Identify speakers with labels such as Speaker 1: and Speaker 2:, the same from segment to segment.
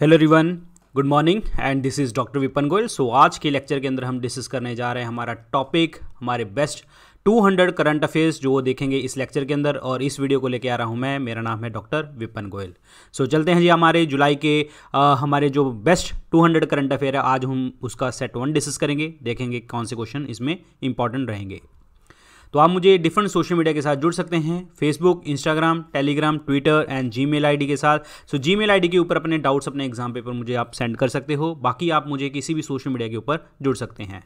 Speaker 1: Hello everyone good morning and this is doctor Vipan Goyal so आज के lecture के अंदर हम डिस्कस करने जा रहे हैं हमारा टॉपिक हमारे बेस्ट 200 करंट अफेयर्स जो वो देखेंगे इस लेक्चर के अंदर और इस वीडियो को लेके आ रहा हूँ मैं मेरा नाम है doctor Vipan Goyal so so, चलते हैं जी हमारे जुलाई के आ, हमारे जो बेस्ट 200 करंट अफेयर है आज हम उसका सेट वन डिस्कस करेंगे देखेंगे कौन से क्वेश्चन इसमें इंपॉर्टेंट रहेंगे तो आप मुझे डिफरेंट सोशल मीडिया के साथ जुड़ सकते हैं Facebook Instagram Telegram Twitter and Gmail के साथ सो जी मेल के ऊपर अपने डाउट्स अपने एग्जाम पेपर मुझे आप सेंड कर सकते हो बाकी आप मुझे किसी भी सोशल मीडिया के ऊपर जुड़ सकते हैं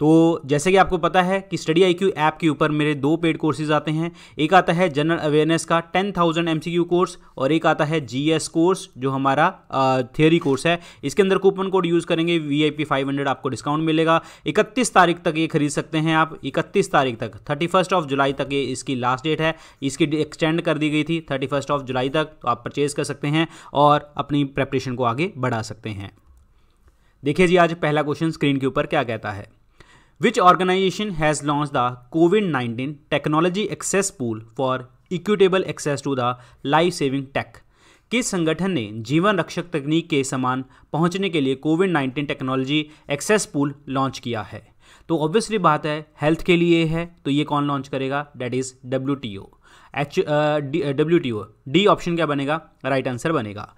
Speaker 1: तो जैसे कि आपको पता है कि स्टडी आई ऐप के ऊपर मेरे दो पेड कोर्सेज आते हैं एक आता है जनरल अवेयरनेस का टेन थाउजेंड एम कोर्स और एक आता है जी कोर्स जो हमारा थियोरी कोर्स है इसके अंदर कूपन कोड यूज़ करेंगे V I P five hundred आपको डिस्काउंट मिलेगा इकतीस तारीख तक ये खरीद सकते हैं आप इकतीस तारीख तक थर्टी फर्स्ट ऑफ जुलाई तक ये इसकी लास्ट डेट है इसकी एक्सटेंड कर दी गई थी थर्टी फर्स्ट ऑफ जुलाई तक तो आप परचेज़ कर सकते हैं और अपनी प्रेपरेशन को आगे बढ़ा सकते हैं देखिए जी आज पहला क्वेश्चन स्क्रीन के ऊपर क्या कहता है Which organization has launched the COVID-19 technology access pool for equitable access to the life-saving tech? किस संगठन ने जीवन रक्षक तकनीक के समान पहुंचने के लिए Covid 19 technology access pool launch किया है तो ऑब्वियसली बात है हेल्थ के लिए है तो ये कौन लॉन्च करेगा that is W H W T O D option क्या बनेगा राइट right आंसर बनेगा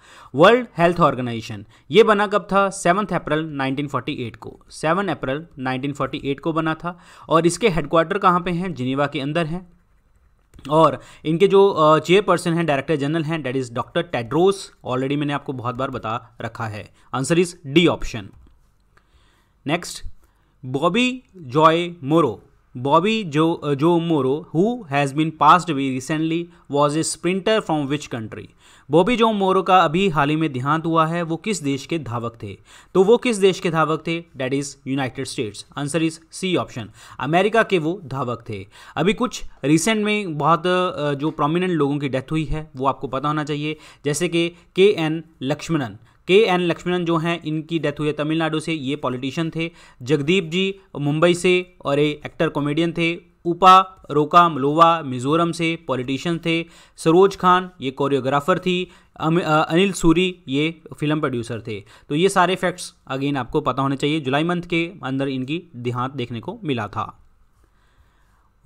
Speaker 1: वर्ल्ड हेल्थ ऑर्गेनाइजेशन ये बना कब था सेवन्थ अप्रैल 1948 को सेवन अप्रैल 1948 को बना था और इसके हेडक्वार्टर कहाँ पे हैं जिनेवा के अंदर हैं और इनके जो चेयरपर्सन uh, हैं डायरेक्टर जनरल हैं that is doctor Tedros already मैंने आपको बहुत बार बता रखा है answer is D option next Bobby Joe Morrow Bobby Joe Joe Morrow who has been passed away recently was a sprinter from which country Bobby Joe Morrow का अभी हाल ही में देहांत हुआ है वो किस देश के धावक थे तो वो किस देश के धावक थे that is United States answer is C option America के वो धावक थे अभी कुछ रिसेंट में बहुत uh, जो प्रोमिनेंट लोगों की डेथ हुई है वो आपको पता होना चाहिए जैसे कि के एन लक्ष्मणन के एन लक्ष्मणन जो हैं इनकी डेथ हुई है तमिलनाडु से ये पॉलिटिशियन थे जगदीप जी मुंबई से और ये एक्टर कॉमेडियन थे उपा रोका मलोवा मिजोरम से पॉलिटिशियन थे सरोज खान ये कोरियोग्राफर थी अनिल सूरी ये फिल्म प्रोड्यूसर थे तो ये सारे फैक्ट्स अगेन आपको पता होने चाहिए जुलाई मंथ के अंदर इनकी देहांत देखने को मिला था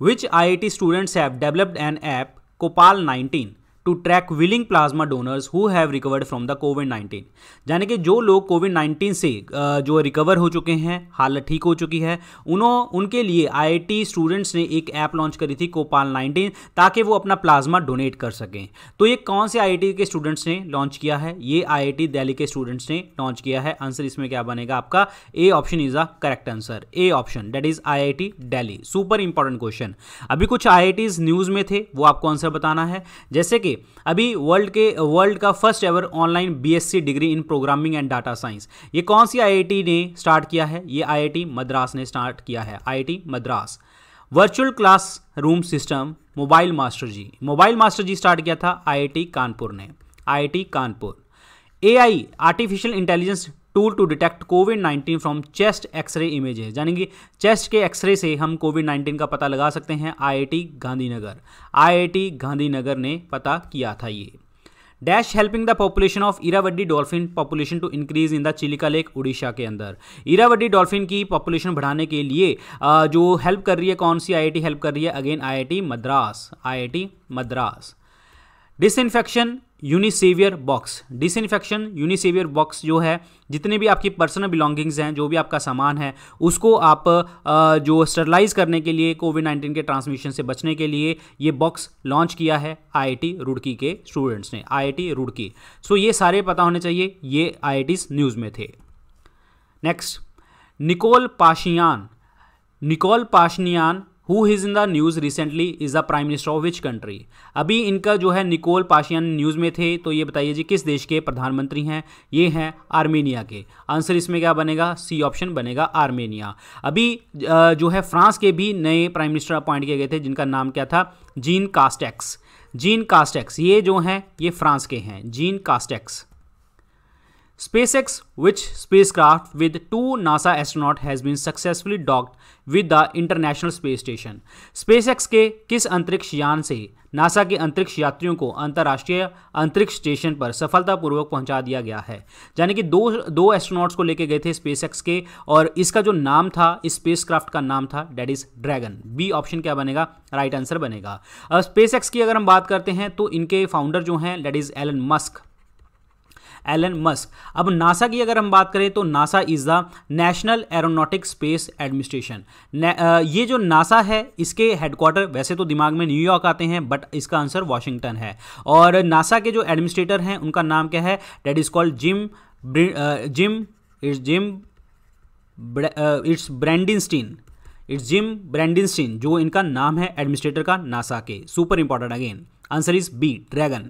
Speaker 1: which I I T students have developed an app CoPal nineteen to track willing plasma donors who have recovered from the Covid nineteen यानी कि जो लोग कोविड नाइन्टीन से जो रिकवर हो चुके हैं हालत ठीक हो चुकी है उन्हों उनके लिए आईआईटी स्टूडेंट्स ने एक ऐप लॉन्च करी थी कोपाल 19 ताकि वो अपना प्लाज्मा डोनेट कर सकें तो ये कौन से आई के स्टूडेंट्स ने लॉन्च किया है ये आई दिल्ली के स्टूडेंट्स ने लॉन्च किया है आंसर इसमें क्या बनेगा आपका A option is a correct answer A option that is I daily super important question अभी कुछ आई न्यूज में थे वो आपको आंसर बताना है जैसे कि ओके अभी वर्ल्ड के वर्ल्ड का first ever online BSc degree in programming and data science ये कौन सी आईआईटी ने स्टार्ट किया है ये आईआईटी मद्रास ने स्टार्ट किया है IIT Madras virtual class room system mobile master ji mobile master ji start किया था आई कानपुर ने I Kanpur a artificial intelligence tool to detect Covid 19 from chest X-ray images यानी कि चेस्ट के एक्सरे से हम कोविड 19 का पता लगा सकते हैं आईआईटी गांधीनगर आईआईटी गांधीनगर ने पता किया था ये dash helping the population of Irrawaddy dolphin population to increase in the Chilika lake Orissa के अंदर इरावड्डी डॉल्फिन की पॉपुलेशन बढ़ाने के लिए जो हेल्प कर रही है कौन सी टी हेल्प कर रही है again T Madras T Madras disinfection Unisavior box disinfection Unisavior box जो है जितने भी आपकी पर्सनल बिलोंगिंग्स हैं जो भी आपका सामान है उसको आप जो स्टरलाइज करने के लिए कोविड नाइन्टीन के ट्रांसमिशन से बचने के लिए ये बॉक्स लॉन्च किया है आईआईटी रुड़की के स्टूडेंट्स ने आईआईटी रुड़की सो ये सारे पता होने चाहिए ये आई न्यूज़ में थे next Nikol Pashinyan Nikol Pashinyan who is in the news recently is the prime minister of which country अभी इनका जो है निकोल पाशियन न्यूज़ में थे तो ये बताइए जी किस देश के प्रधानमंत्री हैं ये हैं आर्मेनिया के आंसर इसमें क्या बनेगा सी ऑप्शन बनेगा आर्मेनिया अभी जो है फ्रांस के भी नए प्राइम मिनिस्टर अपॉइंट किए गए थे जिनका नाम क्या था जीन कास्टेक्स जीन कास्टेक्स ये जो हैं ये फ्रांस के हैं Jean Castex SpaceX, which spacecraft with two NASA has has been successfully docked with the International Space Station? SpaceX के किस अंतरिक्ष यान से नासा के अंतरिक्ष यात्रियों को अंतर्राष्ट्रीय अंतरिक्ष स्टेशन पर सफलतापूर्वक पहुंचा दिया गया है यानी कि दो दो एस्ट्रोनॉट्स को लेके गए थे एक्स के और इसका जो नाम था इस स्पेसक्राफ्ट का नाम था that is Dragon B option क्या बनेगा राइट आंसर बनेगा अब एक्स की अगर हम बात करते हैं तो इनके फाउंडर जो हैं that is Elon Musk Elon Musk अब नासा की अगर हम बात करें तो NASA is the National Aeronautic Space Administration ये जो नासा है इसके हेडक्वार्टर वैसे तो दिमाग में न्यूयॉर्क आते हैं बट इसका आंसर वॉशिंगटन है और नासा के जो एडमिनिस्ट्रेटर हैं उनका नाम क्या है that is called Jim Jim it's Jim it's Bridenstine it's Jim Bridenstine जो इनका नाम है एडमिनिस्ट्रेटर का नासा के super important again answer is B Dragon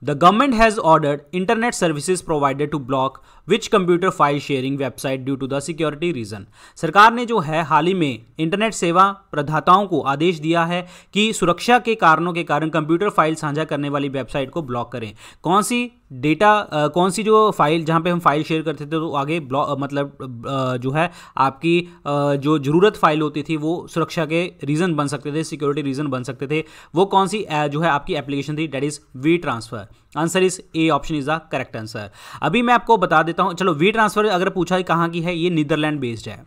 Speaker 1: The government has ordered internet services provider to block which computer file sharing website due to the security reason सरकार ने जो है हाल ही में इंटरनेट सेवा प्रदाताओं को आदेश दिया है कि सुरक्षा के कारणों के कारण कंप्यूटर फाइल साझा करने वाली वेबसाइट को ब्लॉक करें कौन सी डेटा कौन सी जो फाइल जहाँ पे हम फाइल शेयर करते थे तो आगे ब्लॉक मतलब आ, जो है आपकी आ, जो ज़रूरत फाइल होती थी वो सुरक्षा के रीज़न बन सकते थे सिक्योरिटी रीज़न बन सकते थे वो कौन सी जो है आपकी एप्लीकेशन थी that is WeTransfer answer is A option is the correct answer अभी मैं आपको बता देता हूँ चलो वी ट्रांसफर अगर पूछा कहाँ की है ये नीदरलैंड बेस्ड है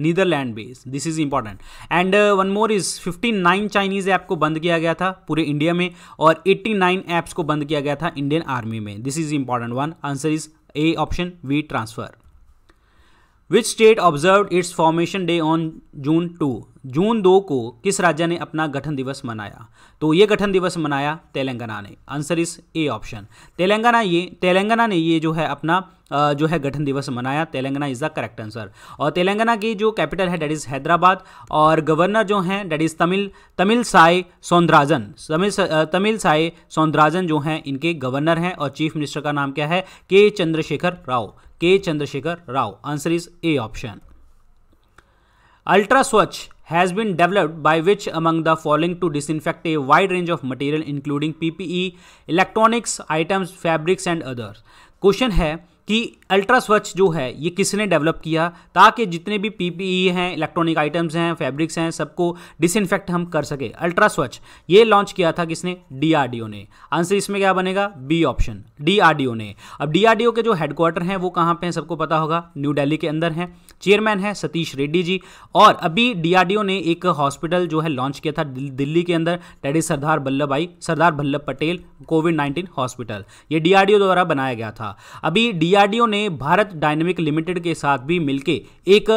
Speaker 1: Netherland based this is important and one more is 59 Chinese app को बंद किया गया था पूरे इंडिया में और 89 ऐप्स को बंद किया गया था इंडियन आर्मी में this is important one answer is A option WeTransfer which state observe its formation day on June two June दो को किस राज्य ने अपना गठन दिवस मनाया तो ये गठन दिवस मनाया तेलंगाना ने answer is A option Telangana ये तेलंगाना ने ये जो है अपना जो है गठन दिवस मनाया Telangana is the correct answer और तेलंगाना की जो कैपिटल है डेट इज़ हैदराबाद और गवर्नर जो हैं that is Tamil Tamilisai Soundararajan Tamil Tamilisai Soundararajan जो हैं इनके गवर्नर हैं और चीफ मिनिस्टर का नाम क्या है के Chandrashekar Rao K Chandrashekar Rao answer is A option ultra Swachh has been developed by which among the following to dis disinfect a wide range of material including PPE electronics items fabrics and others question है कि ultra स्वच्छ जो है ये किसने डेवलप किया ताकि जितने भी पीपीई हैं इलेक्ट्रॉनिक आइटम्स हैं फैब्रिक्स हैं सबको डिसइनफेक्ट हम कर सके अल्ट्रा स्वच्छ ये लॉन्च किया था किसने डीआरडीओ ने आंसर इसमें क्या बनेगा बी ऑप्शन डीआरडीओ ने अब डीआरडीओ के जो हेडक्वार्टर हैं वो कहाँ पर हैं सबको पता होगा न्यू डेली के अंदर हैं चेयरमैन है सतीश रेड्डी जी और अभी डीआरडीओ ने एक हॉस्पिटल जो है लॉन्च किया था दिल्ली के अंदर daddy Sardar Vallabh Bhai Sardar Vallabh Patel Covid nineteen hospital ये डीआरडीओ द्वारा बनाया गया था अभी डीआर डीआरडीओ ने भारत डायनेमिक लिमिटेड के साथ भी मिलकर एक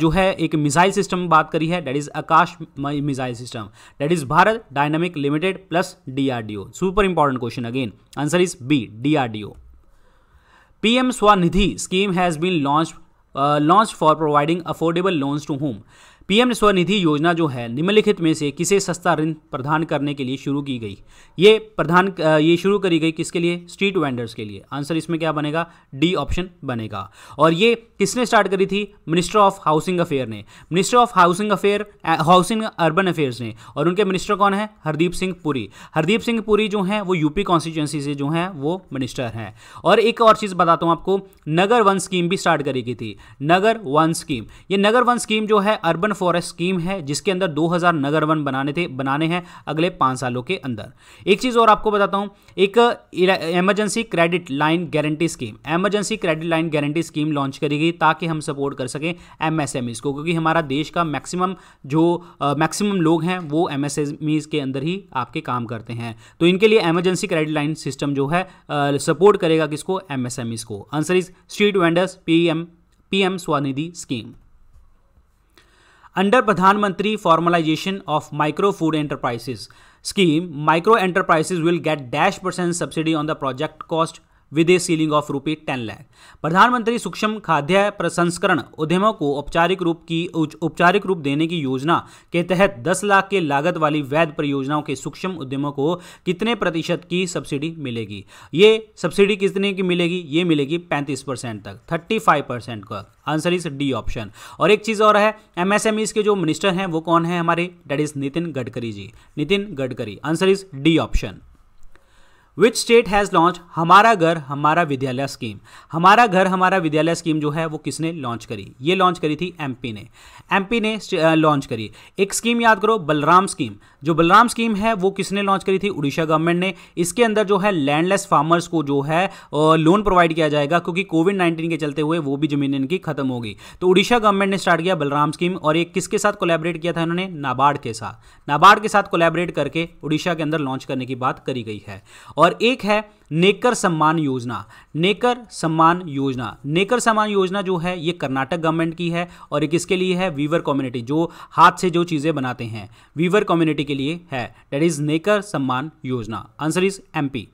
Speaker 1: जो है एक मिसाइल सिस्टम बात करी है that is Akash missile system that is Bharat dynamic limited plus DRDO super important question again answer is B DRDO PM Svanidhi scheme has been launch launch for providing affordable loans to home PM Svanidhi योजना जो है निम्नलिखित में से किसे सस्ता ऋण प्रदान करने के लिए शुरू की गई ये प्रधान ये शुरू करी गई किसके लिए स्ट्रीट वेंडर्स के लिए आंसर इसमें क्या बनेगा डी ऑप्शन बनेगा और ये किसने स्टार्ट करी थी मिनिस्टर ऑफ हाउसिंग अफेयर ने minister of housing affair housing urban affairs ने और उनके मिनिस्टर कौन है हरदीप सिंह पुरी हरदीप सिंह पुरी जो हैं वो यूपी कॉन्स्टिट्यूंसी से जो हैं वो मिनिस्टर हैं और एक और चीज़ बताता हूँ आपको नगर वन स्कीम भी स्टार्ट करी गई थी नगर वन स्कीम ये नगर वन स्कीम जो है अर्बन फॉरेस्ट स्कीम है जिसके अंदर 2000 नगर वन बनाने थे बनाने हैं अगले पांच सालों के अंदर एक चीज़ और आपको बताता हूं एक emergency credit line guarantee scheme emergency credit line guarantee scheme launch करी गई ताकि हम सपोर्ट कर सकें एम को क्योंकि हमारा देश का मैक्सिमम जो मैक्सिमम लोग हैं वो एमएसएमई के अंदर ही आपके काम करते हैं तो इनके लिए एमरजेंसी क्रेडिट लाइन सिस्टम जो है सपोर्ट करेगा किसको एमएसएमई को answer is street vendors P M Svanidhi scheme Under Pradhan Mantri Formalization of Micro Food Enterprises scheme, micro enterprises will get dash percent subsidy on the project cost with a ceiling of rupee ten lakh प्रधानमंत्री सूक्ष्म खाद्य प्रसंस्करण उद्यमों को औपचारिक रूप की औपचारिक रूप देने की योजना के तहत दस लाख के लागत वाली वैध परियोजनाओं के सूक्ष्म उद्यमों को कितने प्रतिशत की सब्सिडी मिलेगी ये सब्सिडी कितने की मिलेगी ये मिलेगी पैंतीस परसेंट तक फाइव परसेंट का आंसर इज डी ऑप्शन और एक चीज़ और है एमएसएमईज के जो मिनिस्टर हैं वो कौन है हमारे that is Nitin Gadkari ji Nitin Gadkari answer is D option which state has launch हमारा घर हमारा विद्यालय स्कीम हमारा घर हमारा विद्यालय स्कीम जो है वो किसने लॉन्च करी ये लॉन्च करी थी एमपी ने एमपी ने लॉन्च करी एक स्कीम याद करो बलराम स्कीम जो बलराम स्कीम है वो किसने लॉन्च करी थी उड़ीसा गवर्नमेंट ने इसके अंदर जो है लैंडलेस फार्मर्स को जो है लोन प्रोवाइड किया जाएगा क्योंकि कोविड नाइन्टीन के चलते हुए वो भी जमीन इनकी खत्म होगी तो उड़ीसा गवर्नमेंट ने स्टार्ट किया बलराम स्कीम और ये किसके साथ कोलेबरेट किया था इन्होंने नाबार्ड के साथ नाबार्ड के साथ कोलेबरेट करके उड़ीसा के अंदर लॉन्च करने की बात करी गई है और और एक है नेकर सम्मान योजना नेकर सम्मान योजना नेकर सम्मान योजना जो है ये कर्नाटक गवर्नमेंट की है और एक इसके लिए है वीवर कम्युनिटी जो हाथ से जो चीज़ें बनाते हैं वीवर कम्युनिटी के लिए है डेट इज़ नेकर सम्मान योजना answer is MP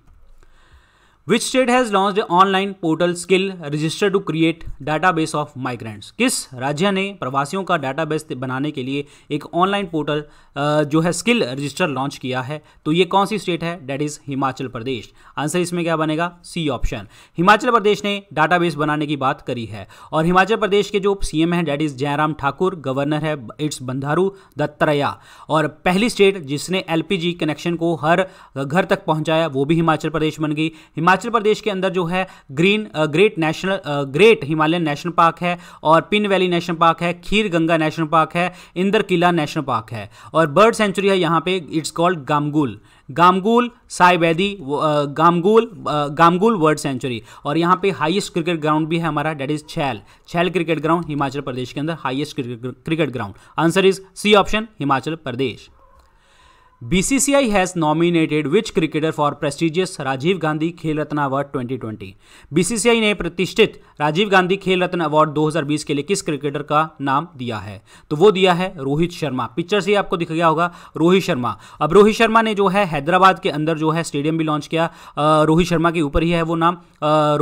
Speaker 1: which state has launch online portal skill register to create database of migrants किस राज्य ने प्रवासियों का डाटाबेस बनाने के लिए एक ऑनलाइन पोर्टल जो है स्किल रजिस्टर लॉन्च किया है तो ये कौन सी स्टेट है that is Himachal Pradesh answer इसमें क्या बनेगा सी ऑप्शन हिमाचल प्रदेश ने डाटाबेस बनाने की बात करी है और हिमाचल प्रदेश के जो सी एम है that is Jairam Thakur governor है इट्स बंधारू दत्तरया और पहली स्टेट जिसने एल पी जी कनेक्शन को हर घर तक पहुंचाया वो भी हिमाचल प्रदेश बन गई हिमाचल हिमाचल प्रदेश के अंदर जो है green great national great Himalayan national park है और पिन वैली नेशनल पार्क है खीर गंगा नेशनल पार्क है इंदर किला नेशनल पार्क है और बर्ड सेंचुरी है यहाँ पे it's called Gamgul Gamgul Siah Behi Gamgul Gamgul wild sanctuary और यहाँ पे हाईएस्ट क्रिकेट ग्राउंड भी है हमारा डेट इज छैल छैल क्रिकेट ग्राउंड हिमाचल प्रदेश के अंदर highest cricket ground answer is C option Himachal Pradesh BCCI has nominated which cricketer for prestigious Rajiv Gandhi Khel Ratna award 2020? BCCI ने प्रतिष्ठित राजीव गांधी खेल रत्न अवार्ड 2020 के लिए किस क्रिकेटर का नाम दिया है तो वो दिया है रोहित शर्मा पिक्चर से आपको दिख गया होगा रोहित शर्मा अब रोहित शर्मा ने जो है हैदराबाद के अंदर जो है स्टेडियम भी लॉन्च किया रोहित शर्मा के ऊपर ही है वो नाम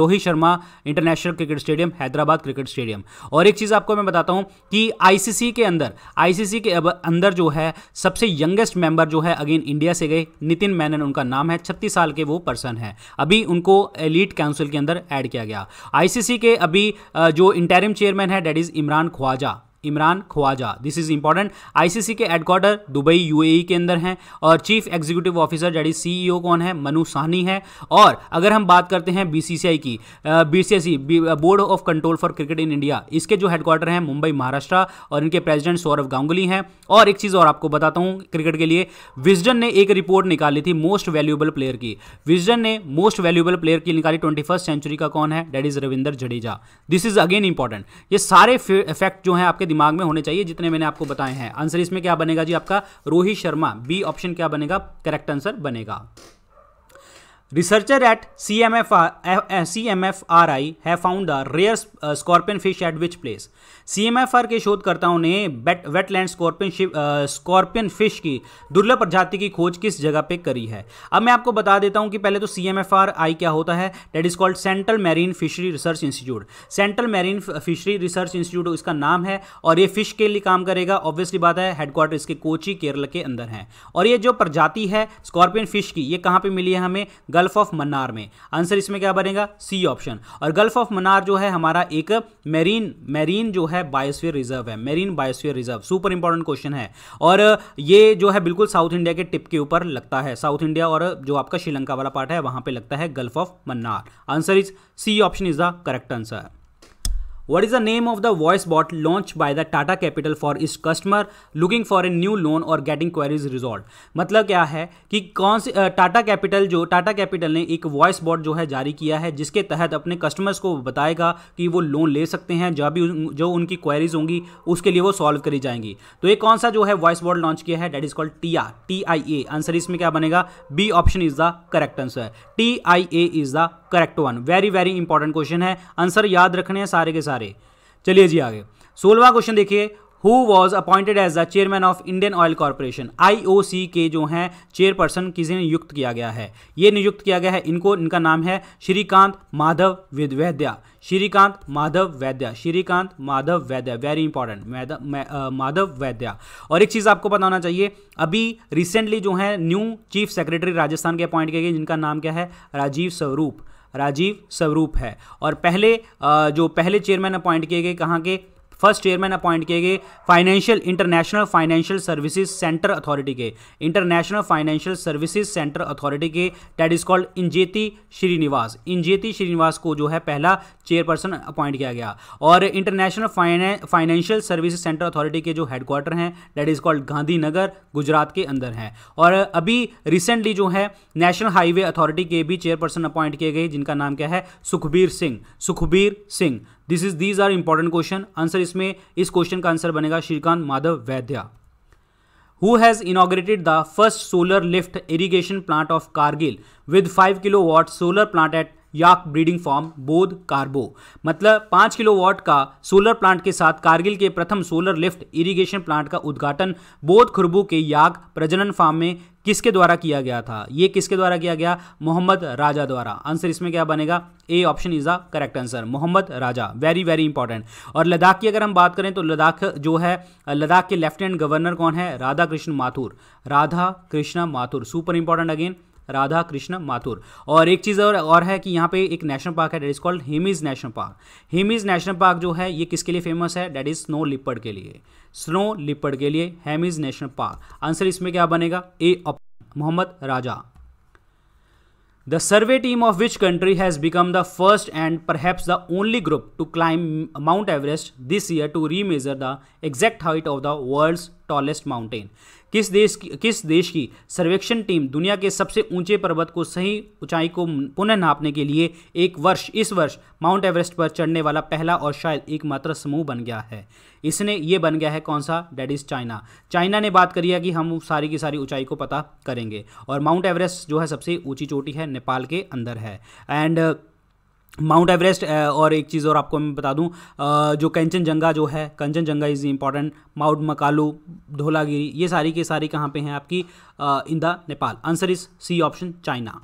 Speaker 1: Rohit Sharma international cricket stadium Hyderabad cricket stadium और एक चीज़ आपको मैं बताता हूँ कि आईसीसी के अंदर आईसीसी के अंदर जो है सबसे यंगेस्ट मेंबर जो है अगेन इंडिया से गए नितिन मैनन उनका नाम है छत्तीस साल के वो पर्सन है अभी उनको एलिट काउंसिल के अंदर एड किया गया आईसीसी के अभी जो इंटेरिम चेयरमैन है that is Imran Khawaja Imran Khawaja this is important ICC के हेडक्वार्टर दुबई यूएई e के अंदर हैं और chief executive officer JD CEO कौन है मनु सहनी है और अगर हम बात करते हैं बीसीसीआई की BCI board of control for cricket in India इसके जो हेडक्वार्टर हैं मुंबई महाराष्ट्र और इनके प्रेजिडेंट सौरभ गांगुली हैं और एक चीज़ और आपको बताता हूँ क्रिकेट के लिए विजडन ने एक रिपोर्ट निकाली थी मोस्ट वैल्यूएबल प्लेयर की विजडन ने मोस्ट वैल्यूएबल प्लेयर की निकाली ट्वेंटी सेंचुरी का कौन है that is Ravindra Jadeja this is again important ये सारे फैक्ट जो है आपके दिमाग में होने चाहिए जितने मैंने आपको बताए हैं आंसर इसमें क्या बनेगा जी आपका रोहित शर्मा बी ऑप्शन क्या बनेगा करेक्ट आंसर बनेगा researcher at C M F Researcher at CMFR, CMFRI have found the rare scorpion fish at which place CMFR के शोधकर्ताओं ने Bet wetland scorpion scorpion fish की दुर्लभ प्रजाति की खोज किस जगह पे करी है अब मैं आपको बता देता हूं कि पहले तो सीएमएफआर आई क्या होता है that is called central marine fishery research institute central marine fishery research institute इसका नाम है और ये फिश के लिए काम करेगा ऑब्वियसली बात है हेडक्वार्टर इसके कोची केरल के अंदर है और ये जो प्रजाति है स्कॉर्पियन फिश की ये कहाँ पर मिली है हमें गल्फ ऑफ मन्नार में आंसर इसमें क्या बनेगा सी ऑप्शन और गल्फ ऑफ मन्नार जो है हमारा एक मैरीन मैरीन जो जो है बायोस्फीयर रिजर्व है marine biosphere reserve super important question है और ये जो है बिल्कुल साउथ इंडिया के टिप के ऊपर लगता है साउथ इंडिया और जो आपका श्रीलंका वाला पार्ट है वहां पर लगता है gulf of Mannar answer is C option is the correct answer What is the name of the voice bot launched by the Tata Capital for its customer looking for a new loan or getting queries resolved? मतलब क्या है कि कौन से Tata capital जो Tata capital ने एक voice bot जो है जारी किया है जिसके तहत अपने कस्टमर्स को बताएगा कि वो लोन ले सकते हैं जब भी जो उनकी क्वेरीज होंगी उसके लिए वो सॉल्व करी जाएंगी तो ये कौन सा जो है वॉइस बॉट लॉन्च किया है that is called T R T I A answer इसमें क्या बनेगा B option is the correct answer T I A is the correct one very very important question है आंसर याद रखने हैं सारे के सारे सारे चलिए जी आगे सोलवा क्वेश्चन देखिए who was appointed as the chairman of Indian Oil Corporation I O C के जो हैं चेयरपर्सन किसी ने नियुक्त किया गया है ये नियुक्त किया गया है इनको इनका नाम है श्रीकांत माधव वैद्या श्रीकांत माधव वैद्या श्रीकांत माधव वैद्या वेरी इंपॉर्टेंट माधव वैद्या और एक चीज़ आपको पता होना चाहिए अभी रिसेंटली जो है न्यू चीफ सेक्रेटरी राजस्थान के अपॉइंट किए गए जिनका नाम क्या है राजीव स्वरूप राजीव स्वरूप है और पहले जो पहले चेयरमैन अपॉइंट किए गए कहाँ के फर्स्ट चेयरमैन अपॉइंट किए गए financial international financial services centre authority के international financial services centre authority के that is called Injeti Srinivas Injeti Srinivas को जो है पहला चेयरपर्सन अपॉइंट किया गया और international financial service centre authority के जो हेडक्वार्टर हैं that is called Gandhinagar Gujarat के अंदर हैं और अभी रिसेंटली जो है नेशनल हाईवे अथॉरिटी के भी चेयरपर्सन अपॉइंट किए गए जिनका नाम क्या है Sukhbir Singh Sukhbir Singh this is these are important question answer इसमें इस क्वेश्चन का आंसर बनेगा Shrikant Madhav Vaidya who has inaugurated the first solar lift irrigation plant of Kargil with five kilo watt solar plant at yak breeding farm Bodh Kharbu मतलब पाँच वॉट का सोलर प्लांट के साथ कारगिल के प्रथम सोलर लिफ्ट इरिगेशन प्लांट का उद्घाटन बोध खुरबू के याक प्रजनन फार्म में किसके द्वारा किया गया था ये किसके द्वारा किया गया मोहम्मद राजा द्वारा आंसर इसमें क्या बनेगा A option is the correct answer Mohammad Raja very very important और लद्दाख की अगर हम बात करें तो लद्दाख जो है लद्दाख के लेफ्टिनेंट गवर्नर कौन है Radha Krishna Mathur Radha Krishna Mathur super important again Radha Krishna Mathur और एक चीज़ और और है कि यहाँ पे एक नेशनल पार्क है that is called Hemis national park Hemis national park जो है ये किसके लिए फेमस है डेट इज़ स्नो लिपर्ड के लिए स्नो लिपर्ड के लिए हेमिज नेशनल पार्क आंसर इसमें क्या बनेगा A Mohammad Raja the survey team of which country has become the first and perhaps the only group to climb Mount Everest this year to remeasure the exact height of the world tallest mountain किस देश की किस देश की सर्वेक्षण team दुनिया के सबसे ऊंचे पर्वत को सही ऊंचाई को पुनः नापने के लिए एक वर्ष इस वर्ष माउंट एवरेस्ट पर चढ़ने वाला पहला और शायद एकमात्र समूह बन गया है इसने ये बन गया है कौन सा डेट इज़ चाइना चाइना ने बात करी है कि हम सारी की सारी ऊंचाई को पता करेंगे और माउंट एवरेस्ट जो है सबसे ऊंची चोटी है नेपाल के अंदर है एंड माउंट एवरेस्ट और एक चीज़ और आपको मैं बता दूं जो कंचनजंगा जो है Kanchenjunga is important Mount Makalu Dhaulagiri ये सारी के सारी कहाँ पे हैं आपकी in the Nepal answer is C option China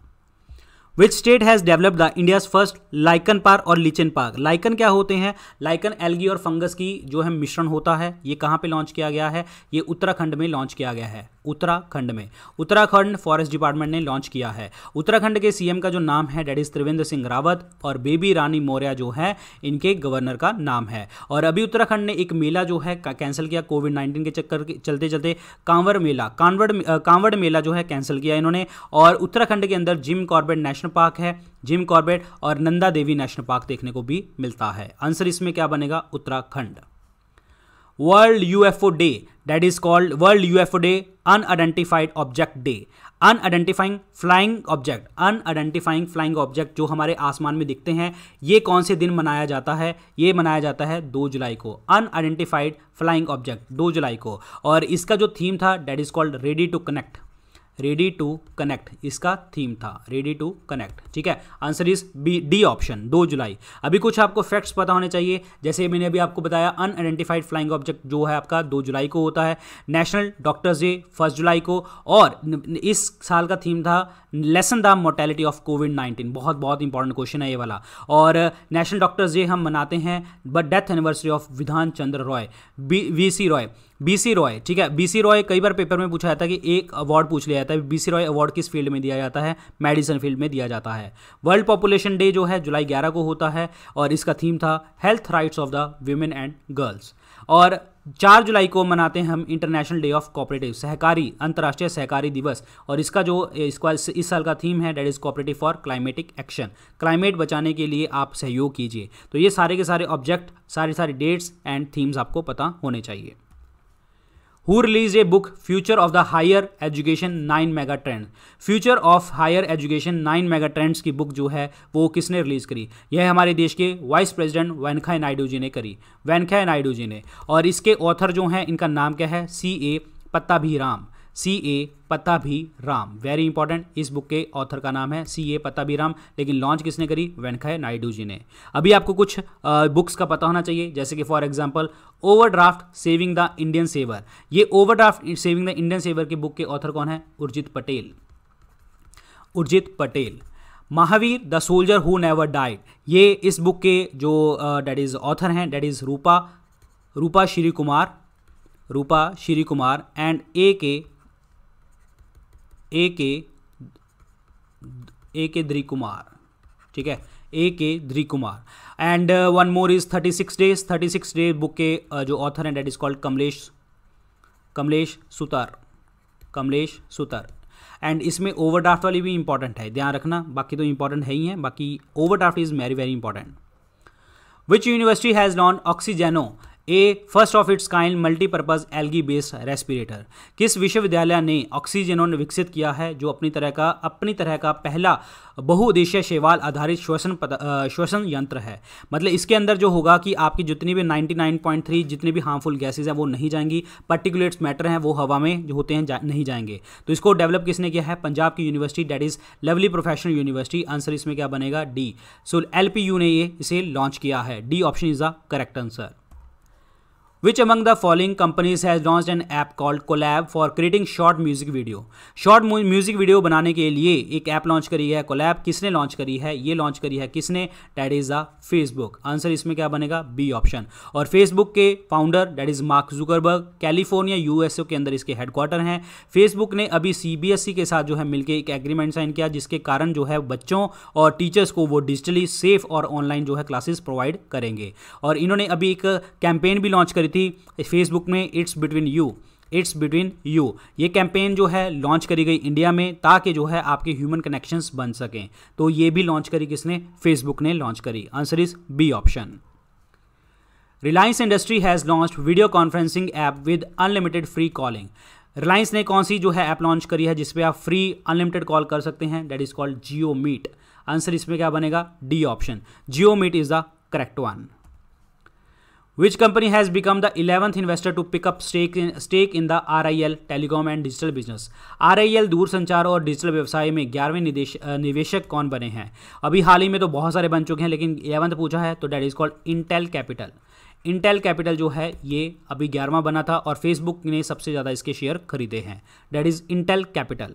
Speaker 1: which state has developed the India's first lichen park और लिचन पार्क लाइकन क्या होते हैं लाइकन एलगी और फंगस की जो है मिश्रण होता है ये कहाँ पे लॉन्च किया गया है ये उत्तराखंड में लॉन्च किया गया है उत्तराखंड में उत्तराखंड फॉरेस्ट डिपार्टमेंट ने लॉन्च किया है उत्तराखंड के सीएम का जो नाम है डेडिस त्रिवेंद्र सिंह रावत और बेबी रानी मौर्य जो है इनके गवर्नर का नाम है और अभी उत्तराखंड ने एक मेला जो है कैंसिल किया कोविड नाइन्टीन के चक्कर चलते चलते कांवर मेला कांवड़ कांवड़ मेला जो है कैंसिल किया इन्होंने और उत्तराखंड के अंदर जिम कॉर्बेट नेशनल पार्क है जिम कॉर्बेट और नंदा देवी नेशनल पार्क देखने को भी मिलता है आंसर इसमें क्या बनेगा Uttarakhand is called world U F O day unidentified object day un unidentifying flying object unidentifying flying object जो हमारे आसमान में दिखते हैं ये कौन से दिन मनाया जाता है ये मनाया जाता है दो जुलाई को अनआइडेंटिफाइड फ्लाइंग ऑब्जेक्ट दो जुलाई को और इसका जो थीम था that is called ready to connect ready to connect इसका थीम था रेडी टू कनेक्ट ठीक है answer is B D option दो जुलाई अभी कुछ आपको फैक्ट्स पता होने चाहिए जैसे मैंने अभी आपको बताया अनआइडेंटिफाइड फ्लाइंग ऑब्जेक्ट जो है आपका दो जुलाई को होता है नेशनल डॉक्टर्स डे फर्स्ट जुलाई को और इस साल का थीम था lessen the mortality of COVID nineteen बहुत बहुत इंपॉर्टेंट क्वेश्चन है ये वाला और नेशनल डॉक्टर्स डे हम मनाते हैं but death anniversary of Bidhan Chandra Roy B V C Roy BC Roy ठीक है बीसी रॉय कई बार पेपर में पूछा जाता है कि एक अवार्ड पूछ लिया जाता है बीसी रॉय अवार्ड किस फील्ड में दिया जाता है मेडिसिन फील्ड में दिया जाता है वर्ल्ड पॉपुलेशन डे जो है जुलाई ग्यारह को होता है और इसका थीम था health rights of the women and girls और चार जुलाई को मनाते हैं हम इंटरनेशनल डे ऑफ कॉपरेटिव सहकारी अंतर्राष्ट्रीय सहकारी दिवस और इसका जो इसका इस साल का थीम है that is cooperative for climatic action climate बचाने के लिए आप सहयोग कीजिए तो ये सारे के सारे ऑब्जेक्ट सारे सारे डेट्स एंड थीम्स आपको पता होने चाहिए who release a book future of the higher education nine mega trend future of higher education nine mega trends की बुक जो है वो किसने रिलीज करी यह हमारे देश के वाइस प्रेजिडेंट वेनखाई नायडू जी ने करी वेनखाई नायडू जी ने और इसके ऑथर जो हैं इनका नाम क्या है सी ए पत्ता भी राम सी ए पता भी राम वेरी इंपॉर्टेंट इस बुक के ऑथर का नाम है सी ए पता भी राम लेकिन लॉन्च किसने करी वेंखय नायडू जी ने अभी आपको कुछ बुक्स का पता होना चाहिए जैसे कि for example overdraft saving the Indian saver ये overdraft saving the Indian saver की बुक के ऑथर कौन है Urjit Patel Urjit Patel Mahavir the soldier who never died ये इस बुक के जो डैट इज़ ऑथर हैं that is Rupa Rupa Shri Kumar Rupa Shri Kumar and A K A K A K Shri Kumar ठीक है A K Shri Kumar and one more is thirty six days thirty six days book के uh, जो author हैं that is called Kamlesh Kamlesh Sutar Kamlesh Sutar and इसमें overdraft वाली भी important है ध्यान रखना बाकी तो इंपॉर्टेंट है ही है बाकी overdraft is very very important which university has non oxygen a first of its kind multipurpose algae based respirator किस विश्वविद्यालय ने ऑक्सीजन विकसित किया है जो अपनी तरह का अपनी तरह का पहला बहुउद्देशीय शेवाल आधारित श्वसन श्वसन यंत्र है मतलब इसके अंदर जो होगा कि आपकी जितनी भी 99.3 जितनी भी हार्मफुल गैसेज हैं वो नहीं जाएंगी पर्टिकुलेट्स मैटर हैं वो हवा में जो होते हैं जा, नहीं जाएंगे तो इसको डेवलप किसने किया है पंजाब की university that is lovely professional university answer इसमें क्या बनेगा डी सो एल ने ये इसे लॉन्च किया है D option is the correct answer Which among the following companies has launched an app called Collab for creating short music video? Short music video बनाने के लिए एक ऐप लॉन्च करी है Collab किसने लॉन्च करी है ये लॉन्च करी है किसने that is the Facebook answer इसमें क्या बनेगा बी ऑप्शन और फेसबुक के founder that is Mark Zuckerberg California USA के अंदर इसके हेडक्वार्टर हैं फेसबुक ने अभी सी e के साथ जो है मिलकर एक एग्रीमेंट साइन किया जिसके कारण जो है बच्चों और टीचर्स को वो डिजिटली सेफ और ऑनलाइन जो है क्लासेस प्रोवाइड करेंगे और इन्होंने अभी एक कैंपेन भी लॉन्च करी हुई थी फेसबुक में it's between you it's between you ये कैंपेन जो है लॉन्च करी गई इंडिया में ताकि जो है आपके ह्यूमन कनेक्शंस बन सकें तो ये भी लॉन्च करी किसने फेसबुक ने लॉन्च करी answer is B option Reliance industry has launch video conferencing app with unlimited free calling Reliance ने कौन सी जो है ऐप लॉन्च करी है जिसपे आप फ्री अनलिमिटेड कॉल कर सकते हैं that is called Jio meet answer इसमें क्या बनेगा D option Jio meet is the correct one which company has become the 11th investor to pick up stake in stake in the RIL telecom and digital business RIL दूरसंचार और digital व्यवसाय में ग्यारहवें निदेश निवेशक कौन बने हैं अभी हाल ही में तो बहुत सारे बन चुके हैं लेकिन इलेवंथ पूछा है तो that is called Intel capital Intel capital जो है ये अभी ग्यारहवा बना था और फेसबुक ने सबसे ज़्यादा इसके शेयर खरीदे हैं that is Intel capital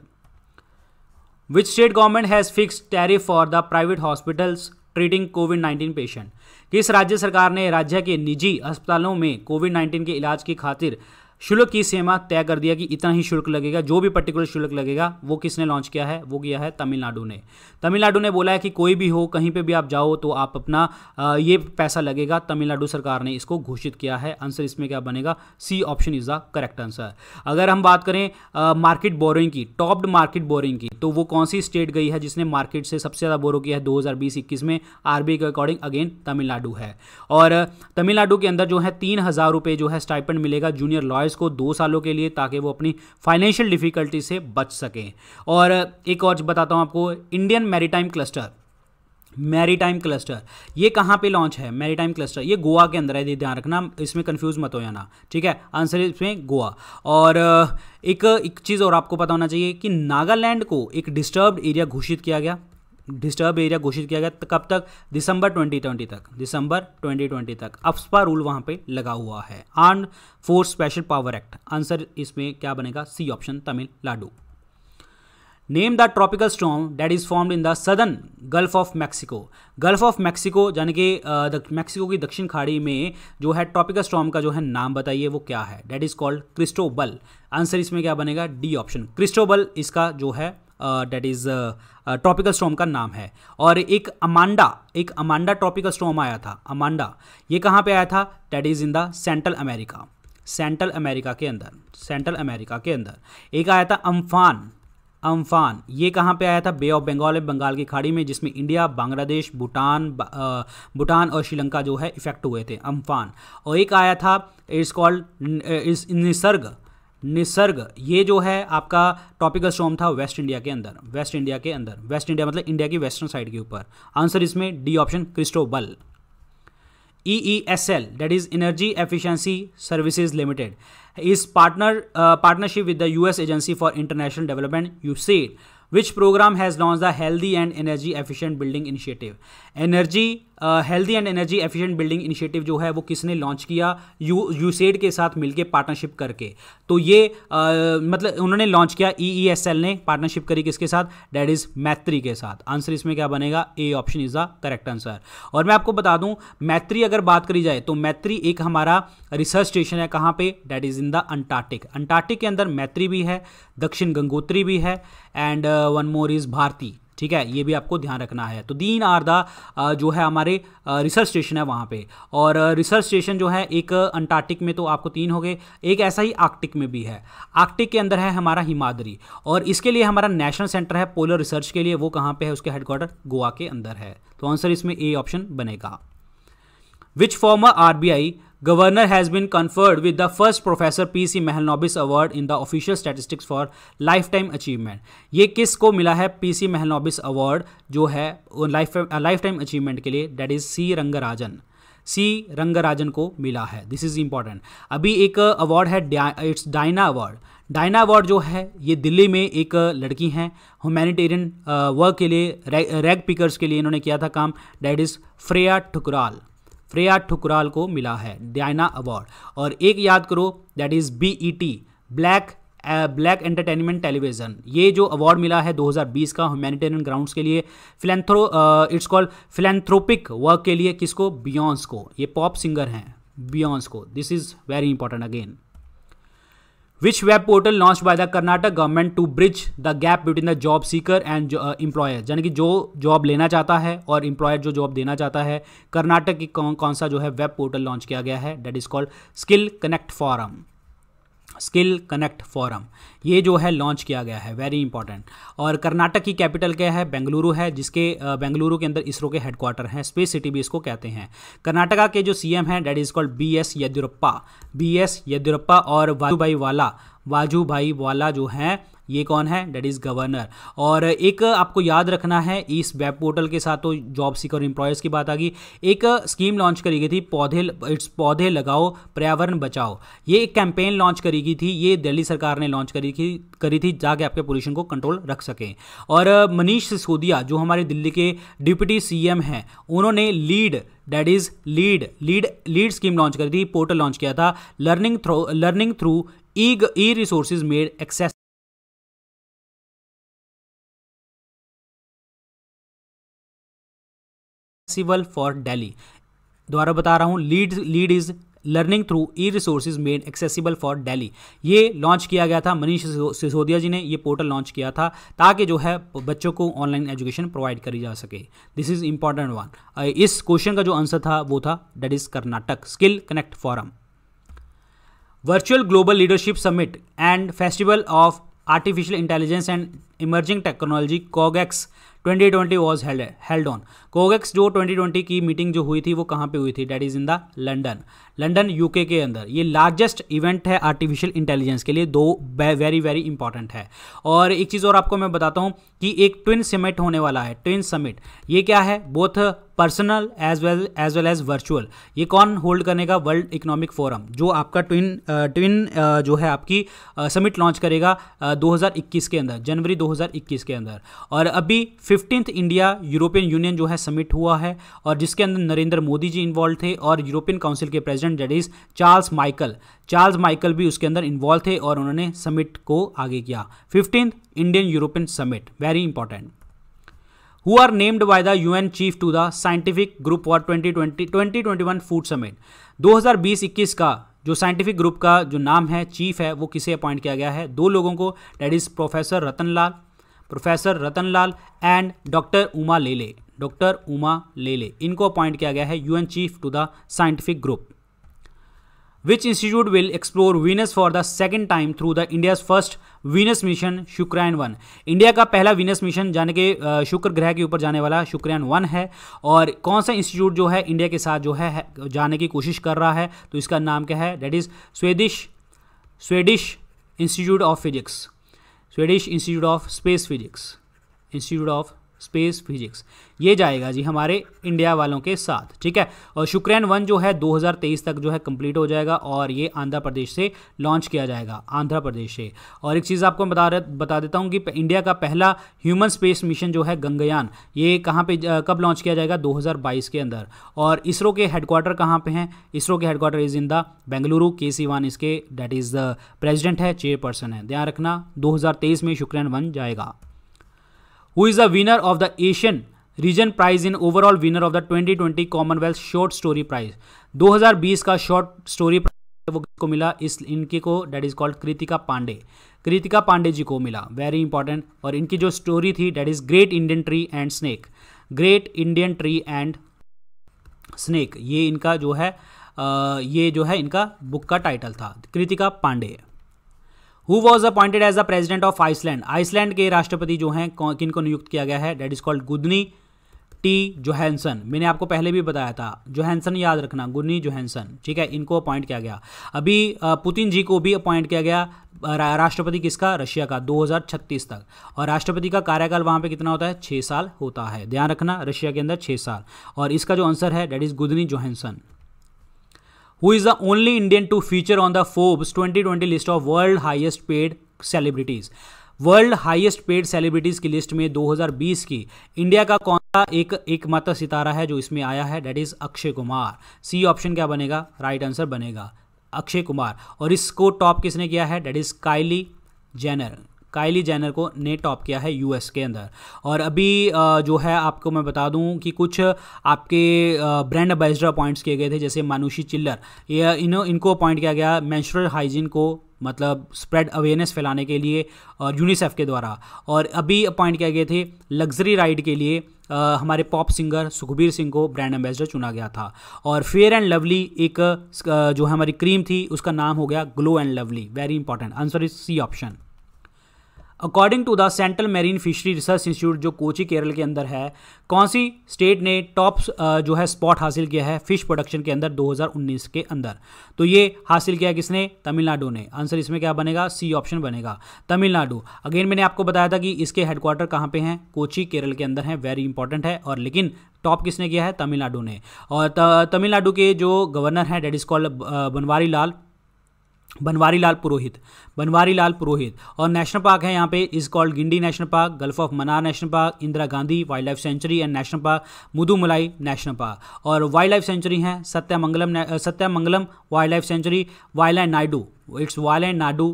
Speaker 1: which state government has fix tariff for the private hospitals treating COVID 19 patient किस राज्य सरकार ने राज्य के निजी अस्पतालों में कोविड 19 के इलाज की खातिर शुल्क की सीमा तय कर दिया कि इतना ही शुल्क लगेगा जो भी पर्टिकुलर शुल्क लगेगा वो किसने लॉन्च किया है वो किया है तमिलनाडु ने तमिलनाडु ने बोला है कि कोई भी हो कहीं पर भी आप जाओ तो आप अपना आ, ये पैसा लगेगा तमिलनाडु सरकार ने इसको घोषित किया है आंसर इसमें क्या बनेगा C option is the correct answer अगर हम बात करें मार्केट बोरिंग की टॉप्ड मार्केट बोरिंग की तो वो कौन सी स्टेट गई है जिसने मार्केट से सबसे ज़्यादा बोरो किया है दो हज़ार में आरबी के अकॉर्डिंग अगेन तमिलनाडु है और तमिलनाडु के अंदर जो है तीन हज़ार रुपये जो है स्टाइपेंड मिलेगा जूनियर लॉयर्स एम्प्लॉयज़ को दो सालों के लिए ताकि वो अपनी फाइनेंशियल डिफ़िकल्टी से बच सकें और एक और बताता हूँ आपको Indian maritime cluster maritime cluster ये कहाँ पे लॉन्च है मैरीटाइम क्लस्टर ये गोवा के अंदर है ये ध्यान रखना इसमें कंफ्यूज मत हो जाना ठीक है आंसर इसमें गोवा और एक एक चीज़ और आपको पता होना चाहिए कि नागालैंड को एक डिस्टर्ब्ड एरिया घोषित किया गया डिस्टर्ब एरिया घोषित किया गया कब तक दिसंबर 2020 तक दिसंबर 2020 तक अफ्सपा रूल वहां पे लगा हुआ है armed force special power act answer इसमें क्या बनेगा C option Tamil Nadu name the tropical storm that is formed in the southern Gulf of Mexico Gulf of Mexico यानी कि मैक्सिको की दक्षिण खाड़ी में जो है ट्रॉपिकल स्टॉम का जो है नाम बताइए वो क्या है that is called Cristobal answer इसमें क्या बनेगा डी ऑप्शन क्रिस्टोबल इसका जो है डेट इज ट्रॉपिकल स्टॉम का नाम है और एक अमांडा एक अमांडा ट्रॉपिकल स्टॉम आया था अमांडा ये कहाँ पे आया था that is in the central America central America के अंदर सेंट्रल अमेरिका के अंदर एक आया था अम्फान अम्फान ये कहाँ पे आया था बे ऑफ बंगाल है बंगाल की खाड़ी में जिसमें इंडिया बांग्लादेश भूटान भूटान और श्रीलंका जो है इफेक्ट हुए थे अम्फान और एक आया था इट्स कॉल्ड निसर्ग निसर्ग ये जो है आपका टॉपिकल स्टॉम था वेस्ट इंडिया के अंदर वेस्ट इंडिया के अंदर वेस्ट इंडिया मतलब इंडिया की वेस्टर्न साइड के ऊपर आंसर इसमें D option Cristobal E E S L that is energy efficiency services limited is partner partnership with the U S agency for international development USAID which programme has launch the healthy and energy efficient building initiative energy healthy and energy efficient building initiative जो है वो किसने launch किया you यूसेड के साथ मिलकर partnership करके तो ये uh, मतलब उन्होंने लॉन्च किया ई ई एस एल ने पार्टनरशिप करी किसके साथ डैट इज़ मैत्री के साथ आंसर इसमें क्या बनेगा A option is the correct answer और मैं आपको बता दूं मैत्री अगर बात करी जाए तो मैत्री एक हमारा रिसर्च स्टेशन है कहाँ पे that is in the Antarctic Antarctic के अंदर मैत्री भी है दक्षिण गंगोत्री भी है and one more is Bharati ठीक है ये भी आपको ध्यान रखना है तो दीन आरदा जो है हमारे रिसर्च स्टेशन है वहाँ पे और रिसर्च स्टेशन जो है एक अंटार्कटिक में तो आपको तीन हो गए एक ऐसा ही आर्कटिक में भी है आर्कटिक के अंदर है हमारा हिमादरी और इसके लिए हमारा नेशनल सेंटर है पोलर रिसर्च के लिए वो कहाँ पर है उसके हेडक्वार्टर गोवा के अंदर है तो आंसर इसमें ए ऑप्शन बनेगा which form R B I governor has been conferred with the first professor P C Mahalanobis award in the official statistics for lifetime achievement ये किस को मिला है पी सी महलनोबिस अवार्ड जो है लाइफ टाइम अचीवमेंट के लिए that is C Rangarajan C Rangarajan को मिला है दिस इज़ इंपॉर्टेंट अभी एक अवार्ड है it's Diana award Diana award जो है ये दिल्ली में एक लड़की हैं ह्यूमैनिटेरियन वर्क uh, के लिए रैग पिकर्स के लिए इन्होंने किया था काम डेट इज़ फ्रेया ठुकराल फ्रेया ठुकराल को मिला है डायना अवार्ड और एक याद करो that is B E T black black entertainment television ये जो अवार्ड मिला है 2020 का ह्यूमैनिटेरियन ग्राउंड्स के लिए philanthro it's called philanthropic work के लिए किसको बियॉन्स को ये पॉप सिंगर हैं बियॉन्स को this is very important again which web portal launched by the Karnataka government to bridge the gap between the job seeker and employer यानी कि जो जॉब लेना चाहता है और एम्प्लॉयर जो जॉब देना चाहता है कर्नाटक की कौन कौन सा जो है वेब पोर्टल लॉन्च किया गया है that is called skill connect forum skill connect forum ये जो है लॉन्च किया गया है वेरी इंपॉर्टेंट और कर्नाटक की कैपिटल क्या है बेंगलुरु है जिसके बेंगलुरु के अंदर इसरो के हेडक्वार्टर हैं स्पेस सिटी भी इसको कहते हैं कर्नाटका के जो सीएम हैं that is called B S Yediyurappa B S Yediyurappa और भाई वाला भाई वाला जो हैं ये कौन है डेट इज़ गवर्नर और एक आपको याद रखना है इस वेब पोर्टल के साथ तो जॉब सीकर एम्प्लॉयज़ की बात आ गई एक स्कीम लॉन्च करी गई थी पौधे इट्स पौधे लगाओ पर्यावरण बचाओ ये एक कैंपेन लॉन्च करी गई थी ये दिल्ली सरकार ने लॉन्च करी थी करी थी जाके आपके पोल्यूशन को कंट्रोल रख सकें और मनीष सिसोदिया जो हमारे दिल्ली के डिप्टी सी हैं उन्होंने lead that is lead lead lead scheme launch करी थी पोर्टल लॉन्च किया था learning through learning through E E resources made access accessible for Delhi दोबारा बता रहा हूँ lead lead is learning through E resources made accessible for Delhi ये launch किया गया था मनीष सिसोदिया जी ने ये पोर्टल लॉन्च किया था ताकि जो है बच्चों को ऑनलाइन एजुकेशन प्रोवाइड करी जा सके दिस इज़ इंपॉर्टेंट वन इस क्वेश्चन का जो आंसर था वो था that is Karnataka skill connect forum virtual global leadership summit and festival of artificial intelligence and emerging technology CogX twenty twenty was held on CogX जो ट्वेंटी की meeting जो हुई थी वो कहाँ पे हुई थी that is in the London London UK के अंदर ये लार्जेस्ट इवेंट है आर्टिफिशियल इंटेलिजेंस के लिए दो वेरी वेरी इंपॉर्टेंट है और एक चीज़ और आपको मैं बताता हूँ कि एक ट्विन समिट होने वाला है ट्विन समिट ये क्या है both personal as well as well as virtual ये कौन होल्ड करने का वर्ल्ड इकोनॉमिक फोरम जो आपका ट्विन ट्विन जो है आपकी समिट लॉन्च करेगा 2021 के अंदर जनवरी 2021 के अंदर और अभी फिफ्टींथ इंडिया यूरोपियन यूनियन जो है समिट हुआ है और जिसके अंदर नरेंद्र मोदी जी इन्वॉल्व थे और यूरोपियन काउंसिल के president president that is Charles Michel Charles Michel भी उसके अंदर इन्वॉल्व थे और उन्होंने समिट को आगे किया fifteen Indian European summit very important who are named by the U N chief to the scientific group for twenty twenty twenty twenty one food summit दो हज़ार बीस इक्कीस का जो साइंटिफिक ग्रुप का जो नाम है चीफ है वो किसे अपॉइंट किया गया है दो लोगों को that is professor Ratan Lal professor Ratan Lal and doctor Uma Lele doctor Uma Lele इनको अपॉइंट किया गया है U N chief to the scientific group which institute will explore Venus for the second time through the India's first Venus mission Shukrayaan one India का पहला Venus mission जाने के शुक्र ग्रह के ऊपर जाने वाला शुक्रयान वन है और कौन सा इंस्टीट्यूट जो है इंडिया के साथ जो है जाने की कोशिश कर रहा है तो इसका नाम क्या है that is Swedish Swedish institute of physics Swedish institute of space physics institute of space physics ये जाएगा जी हमारे इंडिया वालों के साथ ठीक है और शुक्रैन वन जो है 2023 तक जो है कंप्लीट हो जाएगा और ये आंध्र प्रदेश से लॉन्च किया जाएगा आंध्र प्रदेश से और एक चीज़ आपको बता बता देता हूँ कि इंडिया का पहला ह्यूमन स्पेस मिशन जो है गंगयान ये कहाँ पे कब लॉन्च किया जाएगा 2022 के अंदर और इसरो के हेडक्वार्टर कहाँ पे हैं इसरो के headquarter is in the Bengaluru के सीवान इसके डैट इज़ द प्रेजिडेंट है चेयरपर्सन है ध्यान रखना दो में शुक्रैन वन जाएगा who is the winner of the Asian region prize in overall winner of the 2020 Commonwealth short story prize 2020 का शॉर्ट स्टोरी प्राइज वो को मिला इस इनके को that is called Kritika Pandey Kritika Pandey ji को मिला वेरी इंपॉर्टेंट और इनकी जो स्टोरी थी that is great Indian tree and snake great Indian tree and snake ये इनका जो है आ, ये जो है इनका बुक का टाइटल था Kritika Pandey who was appointed as the president of Iceland Iceland के राष्ट्रपति जो हैं किन को नियुक्त किया गया है that is called Gudni T Johannesson मैंने आपको पहले भी बताया था जोहैनसन याद रखना गुनी जोहैनसन ठीक है इनको अपॉइंट किया गया अभी पुतिन जी को भी अपॉइंट किया गया राष्ट्रपति किसका रशिया का 2036 तक और राष्ट्रपति का कार्यकाल वहां पे कितना होता है छः साल होता है ध्यान रखना रशिया के अंदर छः साल और इसका जो आंसर है that is Gudni Johannesson who is the only Indian to feature on the Forbes twenty twenty list of world highest paid celebrities world highest paid celebrities की लिस्ट में 2020 की इंडिया का कौन सा एक एकमात्र सितारा है जो इसमें आया है that is Akshay Kumar C option क्या बनेगा राइट आंसर बनेगा अक्षय कुमार और इसको टॉप किसने किया है that is Kylie Jenner Kylie Jenner को ने टॉप किया है यूएस के अंदर और अभी जो है आपको मैं बता दूं कि कुछ आपके ब्रांड एम्बेसडर अपॉइंट्स किए गए थे जैसे मानुषी चिल्लर ये इन इनको अपॉइंट किया गया मैंशुरल हाइजीन को मतलब स्प्रेड अवेयरनेस फैलाने के लिए और यूनिसेफ के द्वारा और अभी अपॉइंट किया गया थे लग्जरी राइड के लिए आ, हमारे पॉप सिंगर सुखबीर सिंह को ब्रांड एम्बेसडर चुना गया था और फेयर एंड लवली एक जो है हमारी क्रीम थी उसका नाम हो गया Glow and Lovely very important answer is C option according to the central marine fishery research institute जो कोची केरल के अंदर है कौन सी स्टेट ने टॉप जो है स्पॉट हासिल किया है फिश प्रोडक्शन के अंदर 2019 के अंदर तो ये हासिल किया किसने तमिलनाडु ने आंसर इसमें क्या बनेगा सी ऑप्शन बनेगा तमिलनाडु अगेन मैंने आपको बताया था कि इसके हेडक्वार्टर कहाँ पे हैं कोची केरल के अंदर हैं वेरी इंपॉर्टेंट है और लेकिन टॉप किसने किया है तमिलनाडु ने और तमिलनाडु के जो गवर्नर हैं that is called Banwari Lal Banwari Lal Purohit Banwari Lal Purohit और नेशनल पार्क है यहाँ पे is called Guindy national park gulf of Mannar national park Indira Gandhi wild life sanctuary and national park Mudumalai national park और वाइल्ड लाइफ सेंचुरी हैं Sathyamangalam Sathyamangalam wild life sanctuary Vallanadu it's Vallanadu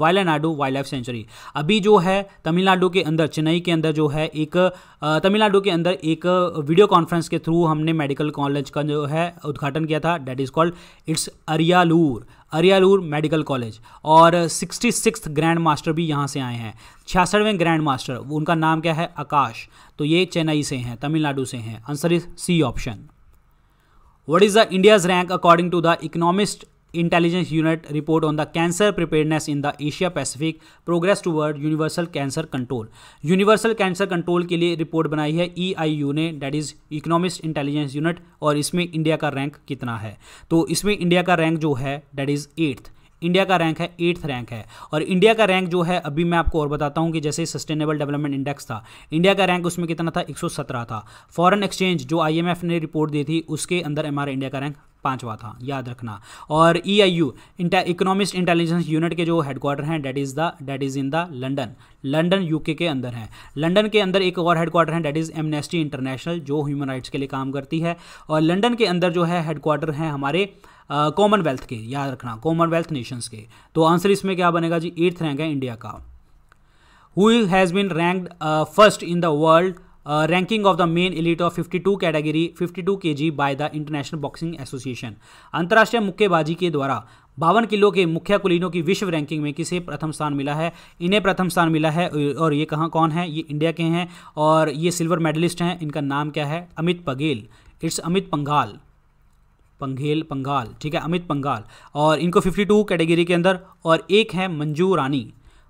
Speaker 1: Vallanadu wild life sanctuary अभी जो है तमिलनाडु के अंदर चेन्नई के अंदर जो है एक तमिलनाडु के अंदर एक वीडियो कॉन्फ्रेंस के थ्रू हमने मेडिकल कॉलेज का जो है उद्घाटन किया था that is called it's Ariyalur Ariyalur medical college और सिक्सटी सिक्स ग्रैंड मास्टर भी यहाँ से आए हैं छियासठवें ग्रैंड मास्टर उनका नाम क्या है आकाश तो ये चेन्नई से हैं तमिलनाडु से हैं answer is C option what is the India's rank according to the Economist Intelligence Unit report on the cancer preparedness in the Asia Pacific progress toward universal cancer control universal cancer control के लिए report बनाई है E I U ने that is Economist Intelligence Unit और इसमें India का rank कितना है तो इसमें इंडिया का रैंक जो है डेट इज एट्थ इंडिया का रैंक है एट्थ रैंक है और इंडिया का रैंक जो है अभी मैं आपको और बताता हूँ कि जैसे सस्टेनेबल डेवलपमेंट इंडेक्स था इंडिया का रैंक उसमें कितना था 117 था फॉरेन एक्सचेंज जो आईएमएफ ने रिपोर्ट दी थी उसके अंदर हमारा इंडिया का रैंक पांचवा था याद रखना और E I U Economist Intelligence Unit के जो हेडक्वार्टर हैं that is the that is in the London London UK के अंदर है लंडन के अंदर एक और हेडक्वार्टर है डेट इज़ एमनेस्टी इंटरनेशनल जो ह्यूमन राइट्स के लिए काम करती है और लंडन के अंदर जो है हेडक्वार्टर हैं हमारे कॉमनवेल्थ uh, के याद रखना कॉमनवेल्थ नेशंस के तो आंसर इसमें क्या बनेगा जी एट्थ रैंक है इंडिया का who has been ranked first in the world the uh, men of of main to category 52 to 52 जी by the International Boxing Association अंतर्राष्ट्रीय मुक्केबाजी के द्वारा बावन किलो के मुख्य कुलीनों की विश्व रैंकिंग में किसे प्रथम स्थान मिला है इन्हें प्रथम स्थान मिला है और ये कहाँ कौन है ये इंडिया के हैं और ये सिल्वर मेडलिस्ट हैं इनका नाम क्या है अमित पगेल इट्स अमित पंघाल पंघेल पंघाल ठीक है अमित पंघाल और इनको 52 कैटेगरी के अंदर और एक है मंजू रानी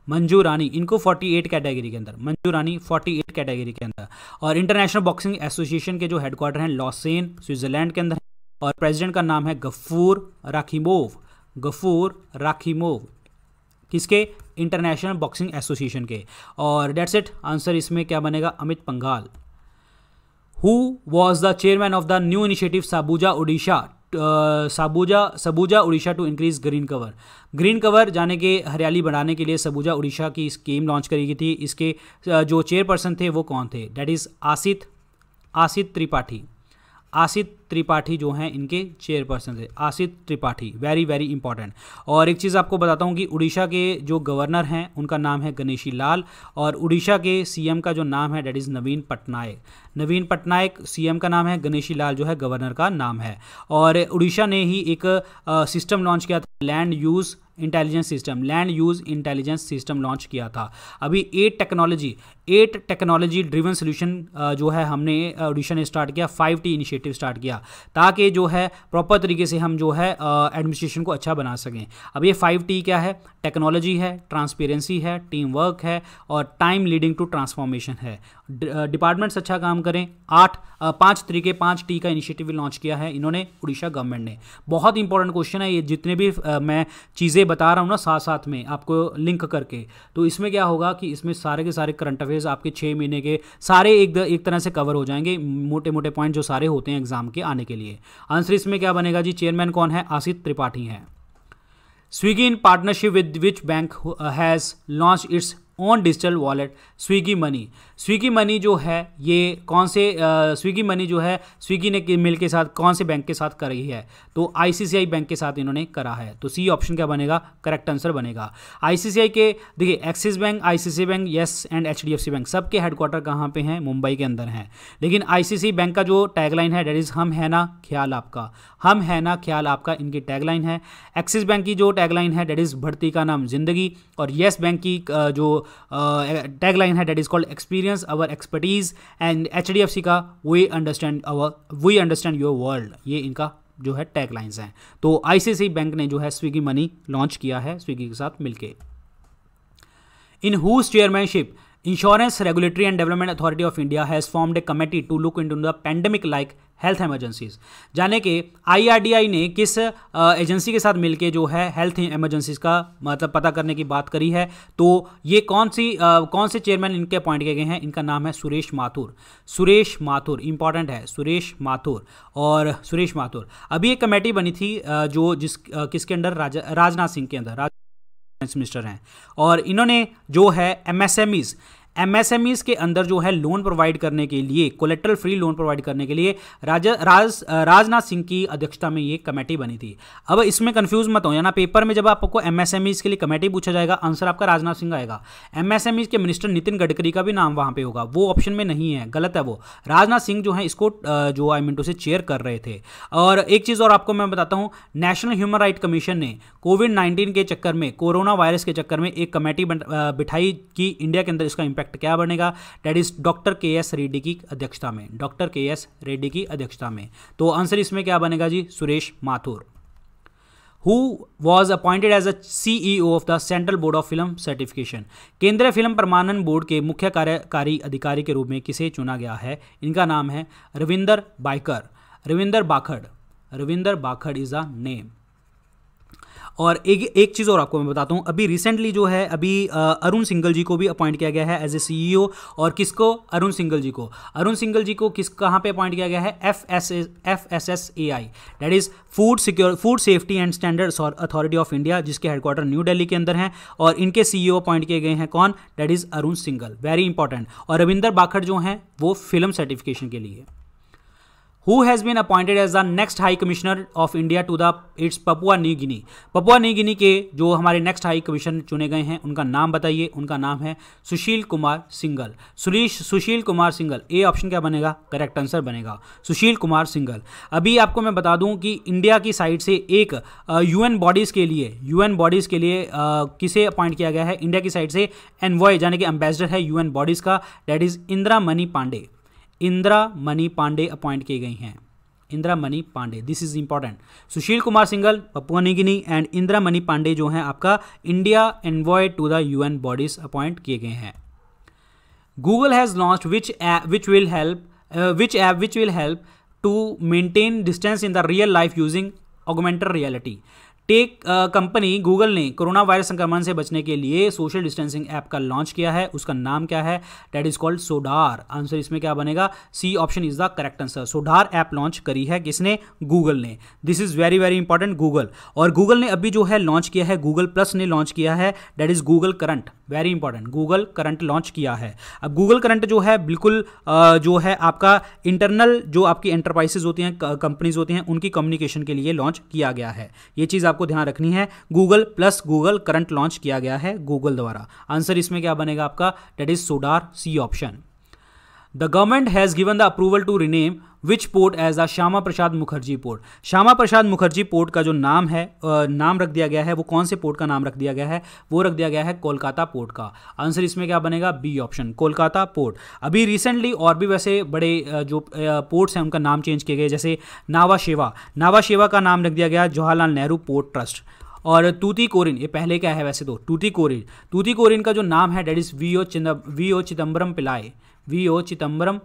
Speaker 1: मंजू रानी इनको 48 कैटेगरी के अंदर मंजू रानी 48 कैटेगरी के अंदर और इंटरनेशनल बॉक्सिंग एसोसिएशन के जो हेडक्वार्टर हैं लॉसेन स्विट्जरलैंड के अंदर और प्रेसिडेंट का नाम है गफूर राखीमोव गफूर राखीमोव किसके इंटरनेशनल बॉक्सिंग एसोसिएशन के और डेट्स इट आंसर इसमें क्या बनेगा Amit Panghal who was the chairman of the new initiative Sabuja Odisha Sabuja Sabuja Orissa to increase green cover green cover जाने के हरियाली बढ़ाने के लिए सबूजा उड़ीसा की स्कीम लॉन्च करी गई थी इसके जो चेयरपर्सन थे वो कौन थे डैट इज़ आसित आसित त्रिपाठी आसित त्रिपाठी जो हैं इनके चेयरपर्सन थे Asit Tripathi very very important और एक चीज़ आपको बताता हूँ कि उड़ीसा के जो गवर्नर हैं उनका नाम है गणेशी लाल और उड़ीसा के सीएम का जो नाम है that is Naveen Patnaik Naveen Patnaik CM का नाम है गणेशी लाल जो है गवर्नर का नाम है और उड़ीसा ने ही एक सिस्टम लॉन्च किया था land use intelligence system land use intelligence system launch किया था अभी at technology at technology driven solution जो है हमने ऑडिशन स्टार्ट किया फाइव टी इनिशिएटिव स्टार्ट किया ताकि जो है प्रॉपर तरीके से हम जो है एडमिनिस्ट्रेशन को अच्छा बना सकें अब ये फाइव टी क्या है टेक्नोलॉजी है ट्रांसपेरेंसी है टीम वर्क है और टाइम लीडिंग टू ट्रांसफॉर्मेशन है डिपार्टमेंट्स अच्छा काम करें आठ पाँच तरीके पाँच टी का इनिशिएटिव लॉन्च किया है इन्होंने उड़ीसा गवर्नमेंट ने बहुत इंपॉर्टेंट क्वेश्चन है ये जितने भी मैं चीज़ें बता रहा हूँ ना साथ साथ में आपको लिंक करके तो इसमें क्या होगा कि इसमें सारे के सारे करंट अफेयर्स आपके छः महीने के सारे एक एक तरह से कवर हो जाएंगे मोटे मोटे पॉइंट जो सारे होते हैं एग्जाम के आने के लिए आंसर इसमें क्या बनेगा जी चेयरमैन कौन है आसित त्रिपाठी हैं Swiggy in partnership with which bank has launch its own digital wallet Swiggy money Swiggy money जो है ये कौन से स्विगी मनी जो है स्विगी ने मिल के साथ कौन से बैंक के साथ करी है तो आईसीसीआई बैंक के साथ इन्होंने करा है तो सी ऑप्शन क्या बनेगा करेक्ट आंसर बनेगा आईसीसीआई के देखिए Axis bank ICICI bank Yes and HDFC bank सबके हेडक्वार्टर कहाँ पे हैं मुंबई के अंदर हैं लेकिन आईसीसी बैंक का जो टैगलाइन है डेट इज़ हम है ना ख्याल आपका हम है ना ख्याल आपका इनकी टैगलाइन है एक्सिस बैंक की जो टैगलाइन है डेट इज़ भर्ती का नाम जिंदगी और येस बैंक की जो टैगलाइन है that is called experience experience our expertise and H D F C का we understand our we understand your world ये इनका जो है टैग लाइन्स हैं तो आईसीआईसी बैंक ने जो है स्विगी मनी लॉन्च किया है स्विगी के साथ मिलकर in whose chairmanship insurance regulatory and development authority of India has formed a committee to look into the pandemic like health emergencies जाने के आईआरडीआई ने किस एजेंसी के साथ मिलकर जो है हेल्थ एमरजेंसीज का मतलब पता करने की बात करी है तो ये कौन सी आ, कौन से चेयरमैन इनके अपॉइंट किए गए हैं इनका नाम है सुरेश माथुर सुरेश माथुर इंपॉर्टेंट है सुरेश माथुर और सुरेश माथुर अभी एक कमेटी बनी थी जो जिस किसके अंडर राज, राजनाथ सिंह के अंदर राज मिनिस्टर हैं और इन्होंने जो है एमएसएमईज एमएसएमईज के अंदर जो है लोन प्रोवाइड करने के लिए कोलेक्ट्रल फ्री लोन प्रोवाइड करने के लिए राजा राज राजनाथ सिंह की अध्यक्षता में ये कमेटी बनी थी अब इसमें कंफ्यूज मत हो ना पेपर में जब आपको एमएसएमईज e के लिए कमेटी पूछा जाएगा आंसर आपका राजनाथ सिंह आएगा एमएसएमईज e के मिनिस्टर नितिन गडकरी का भी नाम वहां पर होगा वो ऑप्शन में नहीं है गलत है वो राजनाथ सिंह जो है इसको जो आई मिनटों से चेयर कर रहे थे और एक चीज़ और आपको मैं बताता हूँ नेशनल ह्यूमन राइट कमीशन ने कोविड नाइन्टीन के चक्कर में कोरोना वायरस के चक्कर में एक कमेटी बिठाई कि इंडिया के अंदर इसका इंपैक्ट क्या बनेगा that is doctor K S Reddy की अध्यक्षता में डॉक्टर के एस रेड्डी की अध्यक्षता में तो आंसर इसमें क्या बनेगा जी Suresh Mathur who was appointed as a CEO of the central board of film certification केंद्रीय फिल्म प्रमाणन बोर्ड के मुख्य कार्यकारी अधिकारी के रूप में किसे चुना गया है इनका नाम है रविंदर बाइकर Ravinder Bakhar Ravinder Bakhar is a name और एक एक चीज़ और आपको मैं बताता हूँ अभी रिसेंटली जो है अभी अरुण सिंगल जी को भी अपॉइंट किया गया है एज ए सी और किसको अरुण सिंगल जी को अरुण सिंगल जी को किस कहाँ पे अपॉइंट किया गया है F S F S S A I that is food secure food safety and standards और अथॉरिटी ऑफ इंडिया जिसके हेडक्वार्टर न्यू दिल्ली के अंदर हैं और इनके सी अपॉइंट e किए गए हैं कौन that is Arun Singhal very important और रविंदर बाखड़ जो हैं वो फिल्म सर्टिफिकेशन के लिए who has been appointed as the next high commissioner of India to the it's Papua New Guinea Papua New Guinea के जो हमारे नेक्स्ट हाई कमिश्नर चुने गए हैं उनका नाम बताइए उनका नाम है सुशील कुमार सिंगल सुरेश सुशील कुमार सिंगल ए ऑप्शन क्या बनेगा करेक्ट आंसर बनेगा सुशील कुमार सिंगल अभी आपको मैं बता दूं कि इंडिया की साइड से एक यू एन बॉडीज़ के लिए यू एन बॉडीज़ के लिए आ, किसे अपॉइंट किया गया है इंडिया की साइड से एनवॉय यानी कि एम्बेसडर है यू एन बॉडीज़ का that is Indra Mani Pandey Indra Mani Pandey appoint की गई हैं Indra Mani Pandey this is important Sushil Kumar Singhal Papua New Guinea and Indra Mani Pandey जो हैं आपका India envoy to the UN bodies appoint किए गए हैं Google has launch which which will help which app which will help to maintain distance in the real life using augmented reality take company Google ने corona virus संक्रमण से बचने के लिए social distancing app का लॉन्च किया है उसका नाम क्या है that is called Sodar answer इसमें क्या बनेगा C option is the correct answer Sodar app launch करी है किसने गूगल ने this is very very important Google और गूगल ने अभी जो है लॉन्च किया है गूगल प्लस ने लॉन्च किया है that is Google current very important Google current launch किया है अब गूगल करंट जो है बिल्कुल जो है आपका इंटरनल जो आपकी एंटरप्राइजेज होती हैं कंपनीज होती हैं उनकी कम्युनिकेशन के लिए लॉन्च किया गया है ये चीज़ आप आपको ध्यान रखनी है Google plus Google current launch किया गया है गूगल द्वारा आंसर इसमें क्या बनेगा आपका that is Sodar C option the government has given the approval to rename which port as ah Shyama Prasad Mukherjee port Shyama Prasad Mukherjee port का जो नाम है नाम रख दिया गया है वो कौन से पोर्ट का नाम रख दिया गया है वो रख दिया गया है कोलकाता पोर्ट का आंसर इसमें क्या बनेगा बी ऑप्शन कोलकाता पोर्ट अभी रिसेंटली और भी वैसे बड़े जो पोर्ट्स हैं उनका नाम चेंज किए गए जैसे नावा शेवा नावा शेवा का नाम रख दिया गया जवाहरलाल नेहरू पोर्ट ट्रस्ट और तूती कोरिन ये पहले क्या है वैसे तो तूती कोरिन तूती कोरिन का जो नाम है that is V O Chidam V O Chidambaram Pillai V O Chidambaram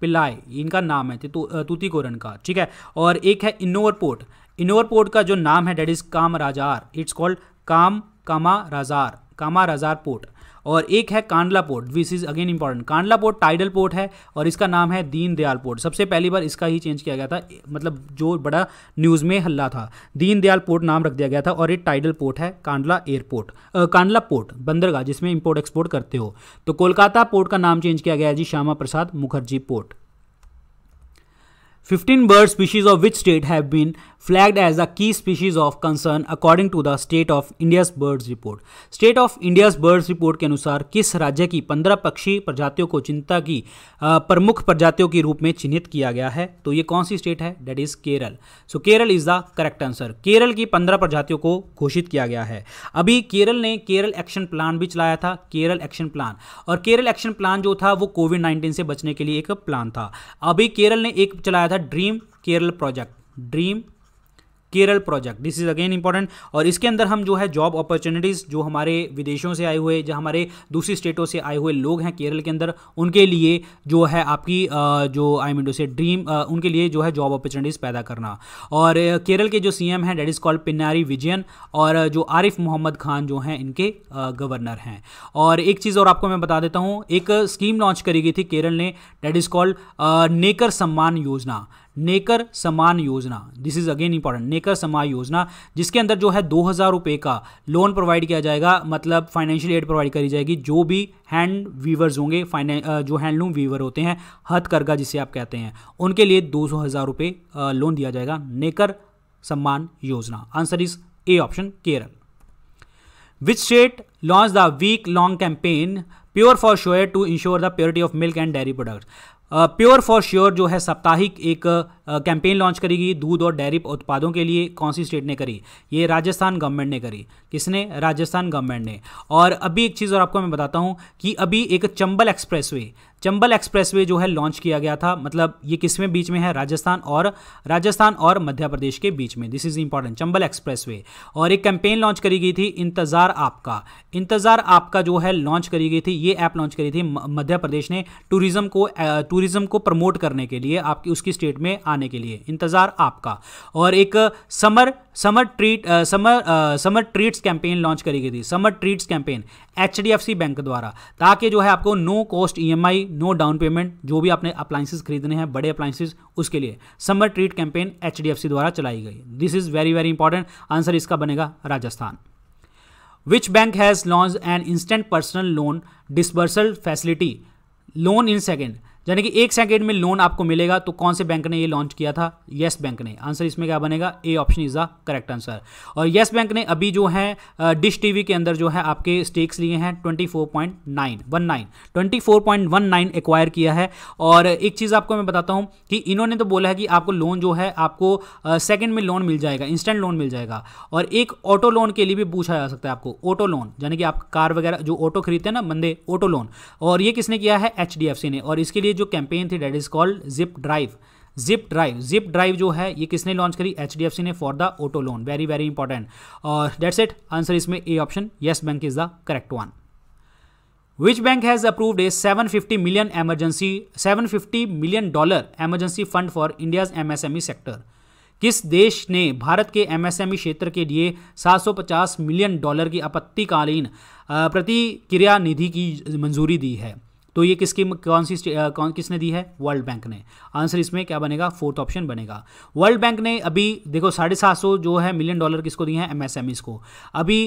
Speaker 1: पिलाय इनका नाम है तूतीकोरन का ठीक है और एक है इनोवर पोर्ट इनोवर पोर्ट का जो नाम है डेट इज़ काम राजार इट्स कॉल्ड काम कामा राजार कामा राजार पोर्ट और एक है Kandla port which is again important Kandla port tidal port है और इसका नाम है दीनदयाल पोर्ट सबसे पहली बार इसका ही चेंज किया गया था मतलब जो बड़ा न्यूज़ में हल्ला था दीनदयाल पोर्ट नाम रख दिया गया था और एक टाइडल पोर्ट है कांडला एयरपोर्ट कांडला पोर्ट बंदरगाह जिसमें इंपोर्ट एक्सपोर्ट करते हो तो कोलकाता पोर्ट का नाम चेंज किया गया है जी Shyama Prasad Mukherjee port 15 bird species of which state have been flagged as a key species of concern according to the state of India's birds report state of India's birds report के अनुसार किस राज्य की पंद्रह पक्षी प्रजातियों को चिंता की प्रमुख प्रजातियों के रूप में चिन्हित किया गया है तो ये कौन सी स्टेट है that is Kerala so Kerala is the correct answer Kerala की पंद्रह प्रजातियों को घोषित किया गया है अभी केरल ने केरल एक्शन प्लान भी चलाया था केरल एक्शन प्लान और केरल एक्शन प्लान जो था वो कोविड नाइन्टीन से बचने के लिए एक प्लान था अभी केरल ने एक चलाया था dream Kerala project dream Kerala project this is again important और इसके अंदर हम जो है जॉब अपॉर्चुनिटीज़ जो हमारे विदेशों से आए हुए जो हमारे दूसरी स्टेटों से आए हुए लोग हैं केरल के अंदर उनके लिए जो है आपकी जो आई मीन से ड्रीम उनके लिए जो है जॉब अपॉर्चुनिटीज़ पैदा करना और केरल के जो सी एम हैं that is called Pinarayi Vijayan और जो आरिफ मोहम्मद खान जो हैं इनके गवर्नर हैं और एक चीज़ और आपको मैं बता देता हूँ एक स्कीम लॉन्च करी गई थी केरल ने डेट इज़ कॉल्ड नेकर सम्मान योजना नेकर समान योजना दिस इज अगेन इंपॉर्टेंट नेकर समान योजना जिसके अंदर जो है दो हज़ार रुपये का लोन प्रोवाइड किया जाएगा मतलब फाइनेंशियल एड प्रोवाइड करी जाएगी जो भी हैंड वीवर्स होंगे जो हैंडलूम वीवर होते हैं हथकरघा जिसे आप कहते हैं उनके लिए दो सौ हज़ार रुपये लोन दिया जाएगा नेकर सम्मान योजना answer is A option Kerala which state launch the week long campaign pure for sure to ensure the purity of milk and dairy products pure for sure जो है साप्ताहिक एक कैंपेन लॉन्च करेगी दूध और डेयरी उत्पादों के लिए कौन सी स्टेट ने करी ये राजस्थान गवर्नमेंट ने करी किसने राजस्थान गवर्नमेंट ने और अभी एक चीज़ और आपको मैं बताता हूँ कि अभी एक चंबल एक्सप्रेसवे चंबल एक्सप्रेसवे जो है लॉन्च किया गया था मतलब ये किसमें बीच में है राजस्थान और राजस्थान और मध्य प्रदेश के बीच में this is important Chambal expressway और एक कैंपेन लॉन्च करी गई थी इंतजार आपका इंतजार आपका जो है लॉन्च करी गई थी ये ऐप लॉन्च करी थी मध्य प्रदेश ने टूरिज्म को टूर टूरिज़्म को प्रमोट करने के लिए आपकी उसकी स्टेट में आने के लिए इंतज़ार आपका और एक summer summer treat summer summer treats campaign launch करी गई थी summer treats campaign H bank द्वारा ताकि जो है आपको no cost E no down payment जो भी आपने अप्लाइंसेस खरीदने हैं बड़े अप्लाइंसेस उसके लिए समर ट्रीट कैंपेन एच द्वारा चलाई गई this is very very important answer इसका बनेगा Rajasthan which bank has launch an instant personal loan disbursal facility loan in second यानी कि एक सेकेंड में लोन आपको मिलेगा तो कौन से बैंक ने ये लॉन्च किया था येस yes बैंक ने आंसर इसमें क्या बनेगा A option is the correct answer और येस yes बैंक ने अभी जो है डिश टीवी के अंदर जो है आपके स्टेक्स लिए हैं 24.919 24.19 एक्वायर किया है और एक चीज़ आपको मैं बताता हूँ कि इन्होंने तो बोला है कि आपको लोन जो है आपको सेकेंड में लोन मिल जाएगा इंस्टेंट लोन मिल जाएगा और एक ऑटो लोन के लिए भी पूछा जा सकता है आपको ऑटो लोन यानी कि आप कार वगैरह जो ऑटो खरीदते हैं ना बंदे ऑटो लोन और ये किसने किया है एच ने और इसके लिए जो कैंपेन थी that is called zip drive zip drive zip drive जो है ये किसने लॉन्च करी एच ने for the auto loan very very important और डेट्स इट आंसर इसमें A option yes bank is the correct one which bank has approved a 750 million emergency 750 million dollar emergency fund for India's MSME sector किस देश ने भारत के MSME e क्षेत्र के लिए 750 million dollar की आपत्तिकालीन uh, प्रतिक्रिया निधि की मंजूरी दी है तो ये किसकी कौन सी कौन किसने दी है वर्ल्ड बैंक ने आंसर इसमें क्या बनेगा फोर्थ ऑप्शन बनेगा वर्ल्ड बैंक ने अभी देखो साढ़े सात सौ जो है मिलियन डॉलर किसको दिए हैं एम को अभी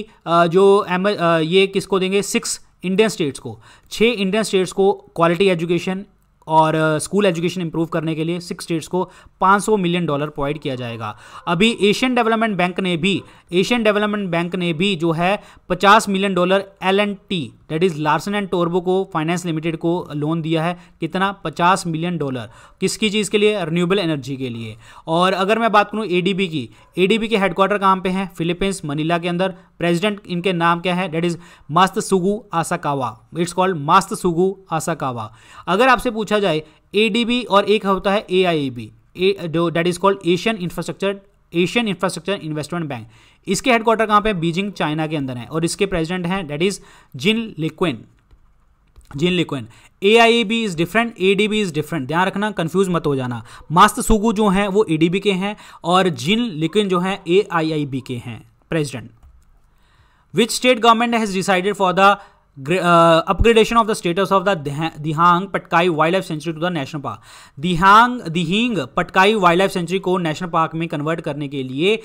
Speaker 1: जो एम ये किसको देंगे सिक्स इंडियन स्टेट्स को छः इंडियन स्टेट्स को क्वालिटी एजुकेशन और स्कूल एजुकेशन इंप्रूव करने के लिए सिक्स स्टेट्स को 500 मिलियन डॉलर प्रोवाइड किया जाएगा अभी एशियन डेवलपमेंट बैंक ने भी एशियन डेवलपमेंट बैंक ने भी जो है 50 million dollar L and T that is Larsen and टोर्बो को फाइनेंस लिमिटेड को लोन दिया है कितना 50 मिलियन डॉलर किसकी चीज़ के लिए रिन्यूएबल एनर्जी के लिए और अगर मैं बात करूँ ए की ए के हेडक्वार्टर कहाँ पे हैं फिलीपींस मनीला के अंदर प्रेसिडेंट इनके नाम क्या है that is Masatsugu Asakawa it's called Masatsugu Asakawa अगर आपसे पूछा जाए बी और एक होता है A B that is called Asian infrastructure Asian infrastructure investment bank इसके हेडक्वार्टर कहाँ पे बीजिंग चाइना के अंदर है और इसके प्रेसिडेंट हैं that is Jin Liqun Jin Liqun A I B is different A D B is different ध्यान रखना कन्फ्यूज मत हो जाना मास्त सुगु जो हैं वो ए डी बी के हैं और जिन लिक्विन जो हैं ए आई आई बी के हैं president which state government has decided for the upgradation of the status of the Dihang Patkai wild life sanctuary to the national park Dihang Dihing Patkai wild life sanctuary को नेशनल पार्क में कन्वर्ट करने के लिए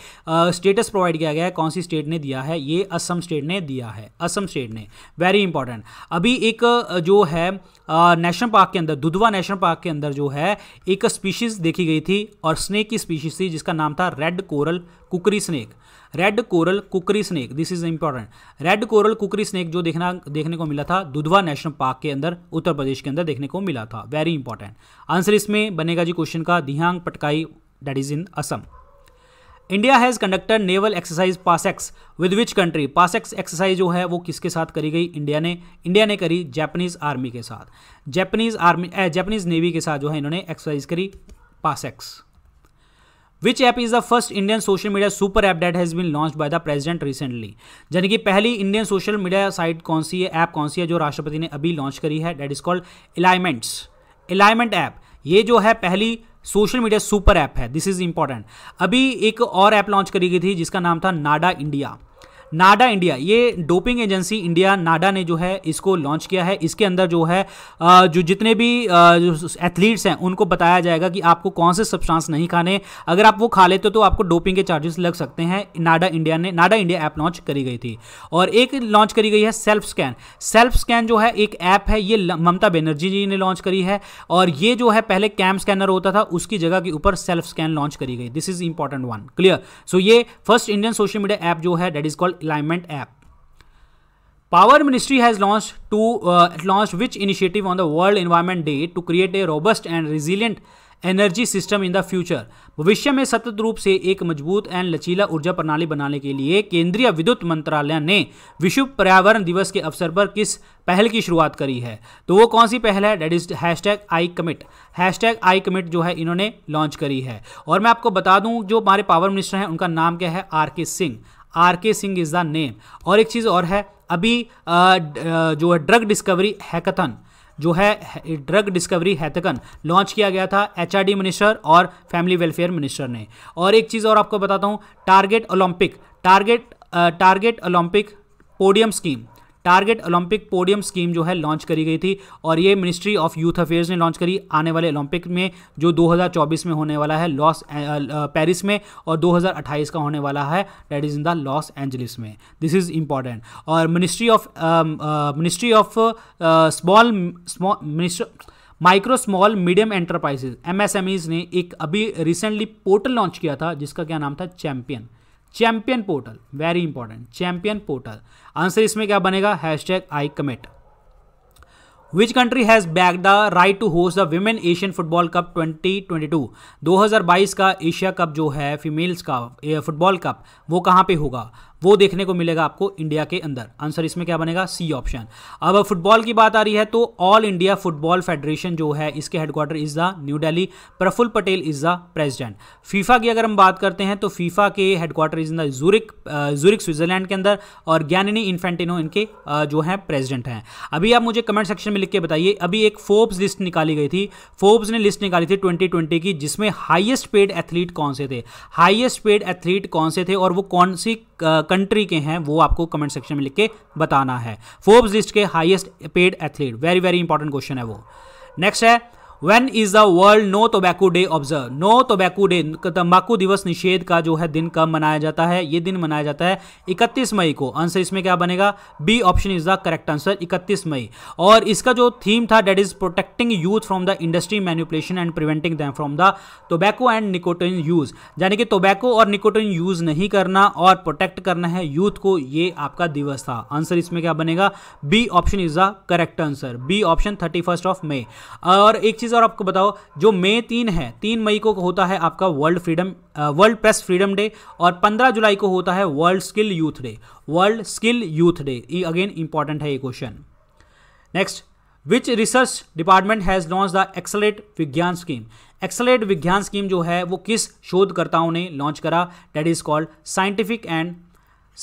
Speaker 1: स्टेटस uh, प्रोवाइड किया गया है कौन सी स्टेट ने दिया है ये असम स्टेट ने दिया है असम स्टेट ने वेरी इंपॉर्टेंट अभी एक uh, जो है नेशनल uh, पार्क के अंदर दुधवा नेशनल पार्क के अंदर जो है एक स्पीशीज़ देखी गई थी और स्नेक की स्पीशीज़ थी जिसका नाम था red coral kukri snake red coral kukri snake this is important red coral kukri snake जो देखना देखने को मिला था दुधवा नेशनल पार्क के अंदर उत्तर प्रदेश के अंदर देखने को मिला था वेरी इंपॉर्टेंट आंसर इसमें बनेगा जी क्वेश्चन का Dihang Patkai that is in Assam India has conducted naval exercise PASSEX with which country PASSEX exercise जो है वो किसके साथ करी गई इंडिया ने इंडिया ने करी जैपनीज आर्मी के साथ जैपनीज आर्मी जैपनीज नेवी के साथ जो है इन्होंने एक्सरसाइज करी PASSEX which app is the first Indian social media super app that has been launch by the president recently यानी कि पहली इंडियन सोशल मीडिया साइट कौन सी है ऐप कौन सी है जो राष्ट्रपति ने अभी लॉन्च करी है that is called Elyments Elyment app ये जो है पहली सोशल मीडिया सुपर ऐप है दिस इज इंपॉर्टेंट अभी एक और ऐप लॉन्च करी गई थी जिसका नाम था नाडा इंडिया नाडा इंडिया ये डोपिंग एजेंसी इंडिया नाडा ने जो है इसको लॉन्च किया है इसके अंदर जो है जो जितने भी एथलीट्स हैं उनको बताया जाएगा कि आपको कौन से सब्सटेंस नहीं खाने अगर आप वो खा लेते हो तो आपको डोपिंग के चार्जेस लग सकते हैं नाडा इंडिया ने नाडा इंडिया ऐप लॉन्च करी गई थी और एक लॉन्च करी गई है सेल्फ स्कैन सेल्फ स्कैन जो है एक ऐप है ये ममता बनर्जी जी ने लॉन्च करी है और ये जो है पहले कैम स्कैनर होता था उसकी जगह के ऊपर सेल्फ स्कैन लॉन्च करी गई this is important one clear so ये first Indian social media app जो है that is called alignment app power ministry has launch to launch which initiative on the world World day to create a robust and resilient energy system in the future भविष्य में सतत रूप से एक मजबूत and लचीला ऊर्जा प्रणाली बनाने के लिए केंद्रीय विद्युत मंत्रालय ने विश्व पर्यावरण दिवस के अवसर पर किस पहल की शुरुआत करी है तो वो कौन सी पहल है that is hash tag I commit hash tag I commit जो है इन्होंने लॉन्च करी है और मैं आपको बता दूं जो हमारे पावर मिनिस्टर हैं उनका नाम क्या है आर के सिंह आर के सिंह इज़ द नेम और एक चीज़ और है अभी जो है ड्रग डिस्कवरी हैकथन जो है ड्रग डिस्कवरी हैथकन लॉन्च किया गया था एच मिनिस्टर और फैमिली वेलफेयर मिनिस्टर ने और एक चीज़ और आपको बताता हूँ target Olympic target target Olympic podium scheme target Olympic podium scheme जो है लॉन्च करी गई थी और ये मिनिस्ट्री ऑफ यूथ अफेयर्स ने लॉन्च करी आने वाले ओलंपिक में जो 2024 में होने वाला है लॉस पेरिस में और 2028 का होने वाला है that is in the Los Angeles में दिस इज़ इंपॉर्टेंट और ministry of ministry of small minister micro small medium enterprises ईज ने एक अभी रिसेंटली पोर्टल लॉन्च किया था जिसका क्या नाम था champion champion portal very important champion portal answer इसमें क्या बनेगा hash tag I commit which country has back the right to host the women Asian football cup 2022 2022 का एशिया कप जो है फीमेल्स का फुटबॉल कप वो कहाँ पे होगा वो देखने को मिलेगा आपको इंडिया के अंदर आंसर इसमें क्या बनेगा सी ऑप्शन अब फुटबॉल की बात आ रही है तो ऑल इंडिया फुटबॉल फेडरेशन जो है इसके headquarter is the New Delhi Praful Patel is the president FIFA की अगर हम बात करते हैं तो फीफा के हेडक्वार्टर इज दूरिक जूरिक स्विट्जरलैंड के अंदर और ज्ञानिनी इन्फेंटिनो इनके जो है प्रेजिडेंट हैं अभी आप मुझे कमेंट सेक्शन में लिख के बताइए अभी एक फोर्ब्स लिस्ट निकाली गई थी फोर्ब्स ने लिस्ट निकाली थी ट्वेंटी की जिसमें हाइएस्ट पेड एथलीट कौन से थे हाइएस्ट पेड एथलीट कौन से थे और वो कौन सी कंट्री के हैं वो आपको कमेंट सेक्शन में लिख के बताना है फोर्ब्स लिस्ट के highest paid athlete very very important question है वो नेक्स्ट है when is the world no tobacco day observe no tobacco day तम्बाकू दिवस निषेध का जो है दिन कब मनाया जाता है ये दिन मनाया जाता है इकतीस मई को आंसर इसमें क्या बनेगा B option is the correct answer इकतीस मई और इसका जो थीम था that is protecting youth from the industry manipulation and preventing them from the tobacco and nicotine use यानी कि टोबैको और निकोटिन यूज नहीं करना और प्रोटेक्ट करना है यूथ को ये आपका दिवस था आंसर इसमें क्या बनेगा B option is the correct answer B option thirty of मई और एक चीज चीज़ और आपको बताओ जो मई तीन है तीन मई को होता है आपका world freedom world press freedom day और पंद्रह जुलाई को होता है world skill youth day world skill youth day ये अगेन इंपॉर्टेंट है ये question next which research department has launch the accelerate Vigyan scheme एक्सलेट Vigyan scheme जो है वो किस शोधकर्ताओं ने लॉन्च करा that is called scientific and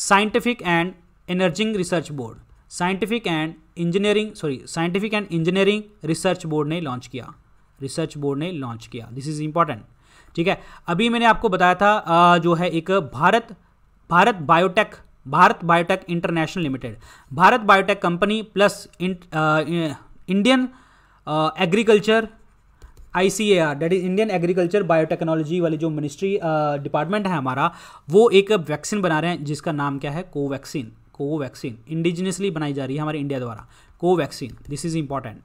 Speaker 1: scientific and engineering research board scientific and engineering sorry scientific and engineering research board ने launch किया research board ने लॉन्च किया दिस इज इंपॉर्टेंट ठीक है अभी मैंने आपको बताया था जो है एक Bharat Bharat biotech Bharat biotech international limited Bharat biotech company plus Indian agriculture I C A R that is Indian agriculture biotechnology वाली जो मिनिस्ट्री डिपार्टमेंट है हमारा वो एक वैक्सीन बना रहे हैं जिसका नाम क्या है कोवैक्सीन कोवैक्सीन इंडिजिनियसली बनाई जा रही है हमारे इंडिया द्वारा Covaxin this is important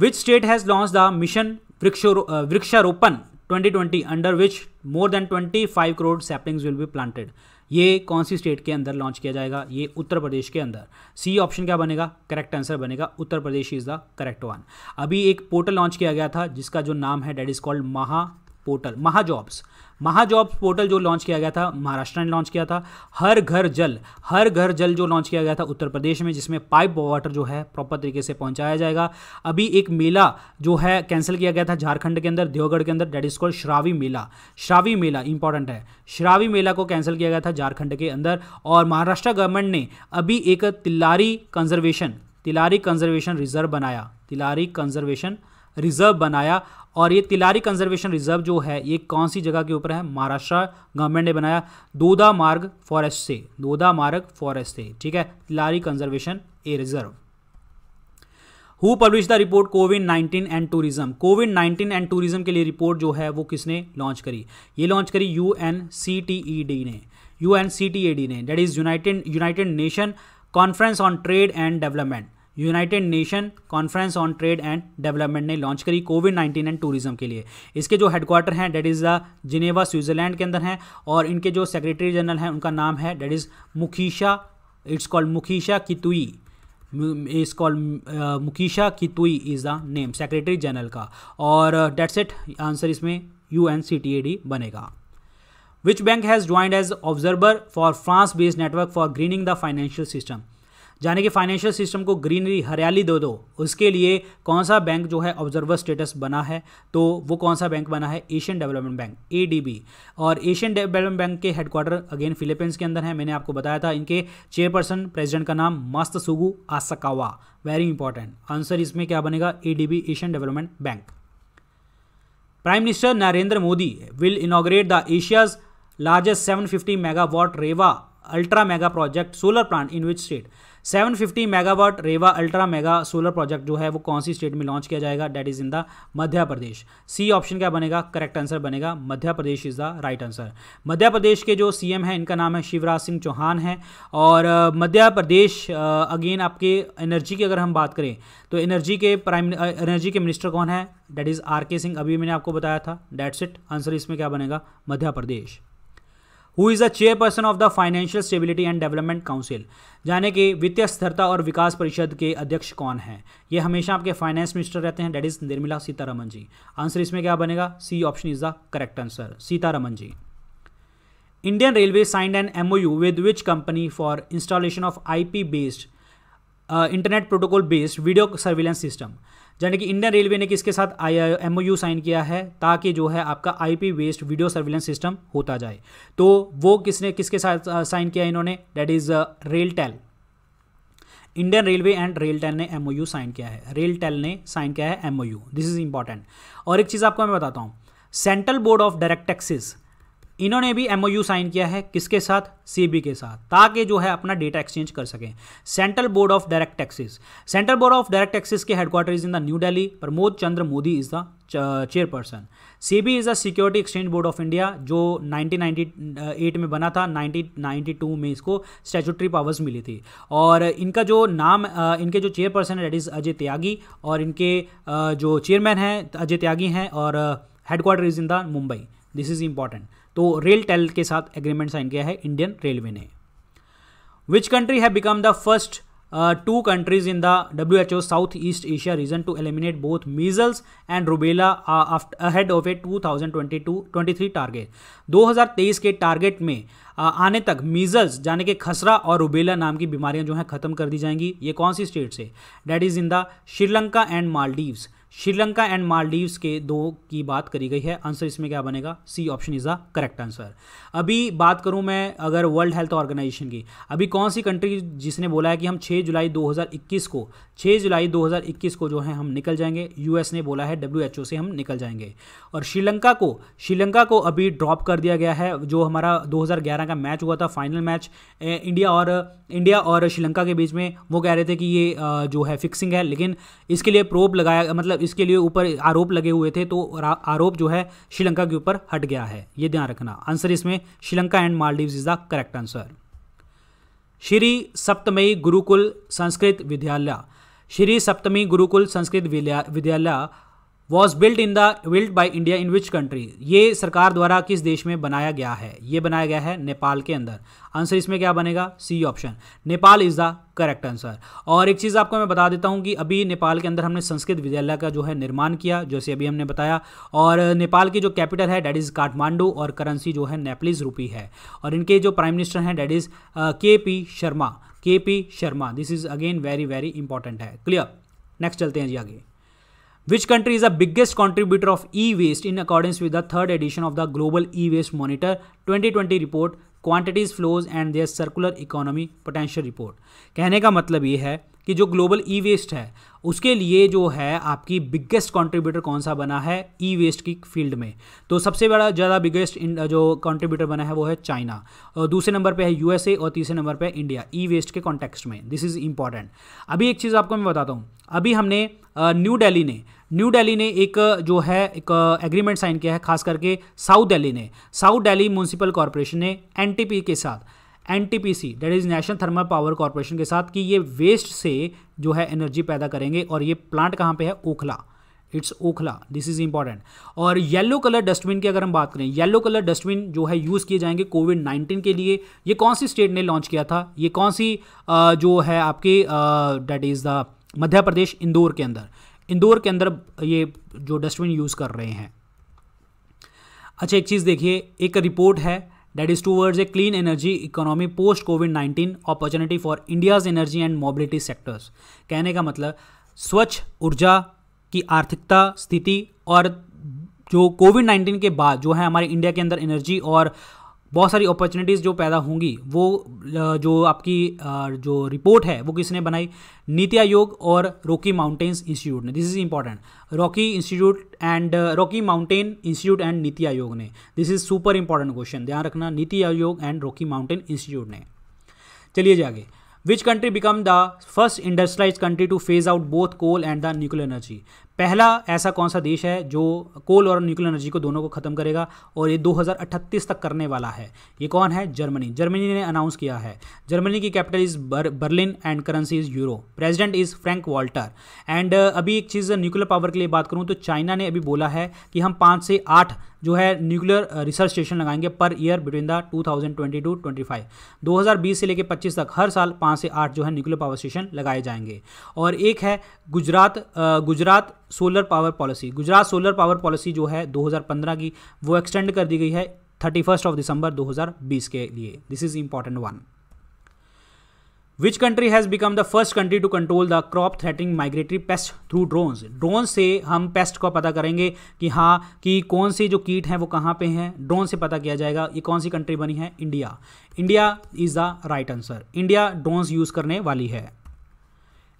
Speaker 1: which state has launch the mission वृक्षारोपण 2020 under which more than 25 crore saplings will be planted ये कौन सी स्टेट के अंदर लॉन्च किया जाएगा ये उत्तर प्रदेश के अंदर सी ऑप्शन क्या बनेगा करेक्ट आंसर बनेगा Uttar Pradesh is the correct one अभी एक पोर्टल लॉन्च किया गया था जिसका जो नाम है that is called Maha portal Maha jobs Mahajobs portal जो लॉन्च किया गया था महाराष्ट्र ने लॉन्च किया था हर घर जल हर घर जल जो लॉन्च किया गया था उत्तर प्रदेश में जिसमें पाइप वाटर जो है प्रॉपर तरीके से पहुंचाया जाएगा अभी एक मेला जो है कैंसिल किया गया था झारखंड के अंदर देवगढ़ के अंदर that is called Shravi Mela Shravi Mela important है श्रावी मेला को कैंसिल किया गया था झारखंड के अंदर और महाराष्ट्र गवर्नमेंट ने अभी एक Tillari conservation Tillari conservation reserve बनाया तिलारी कंजर्वेशन रिजर्व बनाया और ये तिलारी कंजर्वेशन रिजर्व जो है ये कौन सी जगह के ऊपर है महाराष्ट्र गवर्नमेंट ने बनाया दोदा मार्ग फॉरेस्ट से दोदा मार्ग फॉरेस्ट से ठीक है Tillari conservation a reserve who publish the report covid 19 and tourism covid 19 and tourism के लिए रिपोर्ट जो है वो किसने लॉन्च करी ये लॉन्च करी U N C T E D ने U N C T A D ने that is united united nation conference on trade and development united nation conference on trade and development ने launch करी covid nineteen and tourism के लिए इसके जो headquarter हैं that is the Geneva Switzerland के अंदर हैं और इनके जो सेक्रेटरी जनरल हैं उनका नाम है that is Mukhisa it's called Mukhisa Kituyi is called uh, Mukhisa Kituyi is the name secretary general का और डेट्स इट आंसर इसमें U N C T A D बनेगा which bank has joined as observer for France based network for greening the financial system यानी कि financial system को greenery हरियाली दो दो उसके लिए कौन सा बैंक जो है ऑब्जर्वर स्टेटस बना है तो वो कौन सा बैंक बना है एशियन डेवलपमेंट बैंक ए और एशियन डेवलपमेंट बैंक के हेडक्वार्टर अगेन फिलीपींस के अंदर है मैंने आपको बताया था इनके चेयरपर्सन प्रेसिडेंट का नाम Masatsugu Asakawa very important answer इसमें क्या बनेगा A Asian development bank prime minister Narendra Modi will inaugurate the Asia's largest 750 megawatt Rewa ultra mega project solar plant in which state 750 megawatt Rewa ultra mega solar project जो है वो कौन सी state में launch किया जाएगा that is in the Madhya Pradesh C option क्या बनेगा करेक्ट आंसर बनेगा Madhya Pradesh is the right answer Madhya Pradesh के जो सीएम हैं इनका नाम है शिवराज सिंह चौहान है और मध्य प्रदेश अगेन आपके एनर्जी की अगर हम बात करें तो एनर्जी के प्राइम एनर्जी के मिनिस्टर कौन है डेट इज़ आर के सिंह अभी मैंने आपको बताया था डेट्स इट आंसर इसमें क्या बनेगा Madhya Pradesh who is the chairperson of the financial stability and development council यानी कि वित्तीय स्थिरता और विकास परिषद के अध्यक्ष कौन हैं ये हमेशा आपके फाइनेंस मिनिस्टर रहते हैं that is Nirmala Sitharaman ji answer इसमें क्या बनेगा C option is the correct answer Sitharaman ji Indian Railway signed an U with which company for installation of I P based internet protocol based video surveillance system यानी कि Indian railway ने किसके साथ I am sign किया है ताकि जो है आपका IP based video surveillance system होता जाए तो वो किसने किसके साथ साइन किया इन्होंने that is RailTel Indian railway and RailTel ने एमओयू साइन किया है रेलटेल ने साइन किया है एमओयू दिस इज इंपॉर्टेंट और एक चीज़ आपको मैं बताता हूँ central board of direct taxes इन्होंने भी एम साइन किया है किसके साथ सी के साथ ताकि जो है अपना डेटा एक्सचेंज कर सकें central board of direct taxes central board of direct taxes के headquarter is in the new Delhi Pramod Chandra Modi is the chairperson B is the security exchange board of India जो 1998 में बना था 1992 में इसको स्टैचूटरी पावर्स मिली थी और इनका जो नाम इनके जो चेयरपर्सन है डेट इज़ अजय त्यागी और इनके जो चेयरमैन हैं अजय त्यागी हैं और headquarter is in the Mumbai this is important तो रेल टेल के साथ एग्रीमेंट साइन किया है इंडियन रेलवे ने which country have become the first two countries in the W H O south east Asia region to eliminate both measles and rubella ahead of a two thousand twenty two twenty three target दो हज़ार तेईस के target में uh, आने तक measles जाने के खसरा और रूबेला नाम की बीमारियां जो हैं ख़त्म कर दी जाएंगी ये कौन सी स्टेट से that is in the Sri Lanka and Maldives Sri Lanka and Maldives के दो की बात करी गई है आंसर इसमें क्या बनेगा C option is the correct answer अभी बात करूं मैं अगर वर्ल्ड हेल्थ ऑर्गेनाइजेशन की अभी कौन सी कंट्री जिसने बोला है कि हम 6 जुलाई 2021 को 6 जुलाई 2021 को जो है हम निकल जाएंगे यूएस ने बोला है डब्ल्यू से हम निकल जाएंगे और श्रीलंका को श्रीलंका को अभी ड्रॉप कर दिया गया है जो हमारा दो का मैच हुआ था फाइनल मैच इंडिया और इंडिया और श्रीलंका के बीच में वो कह रहे थे कि ये जो है फिक्सिंग है लेकिन इसके लिए प्रोप लगाया मतलब मतलब इसके लिए ऊपर आरोप लगे हुए थे तो आरोप जो है श्रीलंका के ऊपर हट गया है ये ध्यान रखना आंसर इसमें Sri Lanka and Maldive is the correct answer Shri Saptami Gurukul Sanskrit Vidyalaya Shri Saptami Gurukul Sanskrit Vidyalaya was built in the built by India in which country ये सरकार द्वारा किस देश में बनाया गया है ये बनाया गया है नेपाल के अंदर आंसर इसमें क्या बनेगा C option Nepal is the correct answer और एक चीज़ आपको मैं बता देता हूँ कि अभी नेपाल के अंदर हमने संस्कृत विद्यालय का जो है निर्माण किया जैसे अभी हमने बताया और नेपाल की जो कैपिटल है डैट इज़ काठमांडू और करेंसी जो है नेपलीज रूपी है और इनके जो प्राइम मिनिस्टर हैं that is K P Sharma K P Sharma this is again very very important है क्लियर नेक्स्ट चलते हैं जी आगे Which country is the biggest contributor of e-waste in accordance with the third edition of the Global E-Waste Monitor 2020 report quantities flows and their circular economy potential report कहने का मतलब ये है कि जो ग्लोबल ई वेस्ट है उसके लिए जो है आपकी बिगेस्ट कंट्रीब्यूटर कौन सा बना है ई वेस्ट की फील्ड में तो सबसे बड़ा ज़्यादा बिगेस्ट जो कंट्रीब्यूटर बना है वो है चाइना और दूसरे नंबर पे है यूएसए और तीसरे नंबर पे है इंडिया ई वेस्ट के कॉन्टेक्स्ट में दिस इज़ इंपॉर्टेंट अभी एक चीज़ आपको मैं बताता हूँ अभी हमने न्यू डेली ने न्यू दिल्ली ने एक जो है एक एग्रीमेंट साइन किया है खास करके साउथ दिल्ली ने साउथ दिल्ली म्यूनसिपल कॉरपोरेशन ने एनटीपी के साथ NTPC that is national thermal power corporation के साथ कि ये वेस्ट से जो है एनर्जी पैदा करेंगे और ये प्लांट कहाँ पे है Okhla it's Okhla this is important और येलो कलर डस्टबिन की अगर हम बात करें येलो कलर डस्टबिन जो है यूज़ किए जाएंगे कोविड नाइन्टीन के लिए ये कौन सी स्टेट ने लॉन्च किया था ये कौन सी जो है आपके that is the Madhya Pradesh Indore के अंदर इंदौर के अंदर ये जो डस्टबिन यूज़ कर रहे हैं अच्छा एक चीज़ देखिए एक रिपोर्ट है is to towards a clean energy economy post covid nineteen opportunity for India's energy and mobility sectors कहने का मतलब स्वच्छ ऊर्जा की आर्थिकता स्थिति और जो कोविड नाइन्टीन के बाद जो है हमारे इंडिया के अंदर एनर्जी और बहुत सारी अपॉर्चुनिटीज़ जो पैदा होंगी वो जो आपकी जो रिपोर्ट है वो किसने बनाई नीति आयोग और रॉकी माउंटेन्स इंस्टीट्यूट ने this is important Rocky Institute and Rocky Mountain Institute and NITI Aayog ने this is super important question ध्यान रखना नीति आयोग एंड रॉकी माउंटेन इंस्टीट्यूट ने चलिए जागे which country become the first industrialise country to phase out both coal and the nuclear energy पहला ऐसा कौन सा देश है जो कोल और न्यूक्लियर एनर्जी को दोनों को ख़त्म करेगा और ये 2038 तक करने वाला है ये कौन है जर्मनी जर्मनी ने अनाउंस किया है जर्मनी की कैपिटल इज़ बर, Berlin and currency is euro president is Frank Walter and अभी एक चीज़ न्यूक्लियर पावर के लिए बात करूँ तो चाइना ने अभी बोला है कि हम पाँच से आठ जो है न्यूक्लियर रिसर्च स्टेशन लगाएंगे पर ईयर बिटवीन द 2022 25 2020 से लेकर 25 तक हर साल पाँच से आठ जो है न्यूक्लियर पावर स्टेशन लगाए जाएंगे और एक है Gujarat uh, Gujarat solar power policy Gujarat solar power policy जो है 2015 की वो एक्सटेंड कर दी गई है थर्टी फर्स्ट ऑफ दिसंबर 2020 के लिए this is important one which country has become the first country to control the crop threatening migratory pest through drones drone से हम पेस्ट को पता करेंगे कि हाँ कि कौन से जो कीट हैं वो कहाँ पे हैं ड्रोन से पता किया जाएगा ये कौन सी कंट्री बनी है India India is the right answer India drones use करने वाली है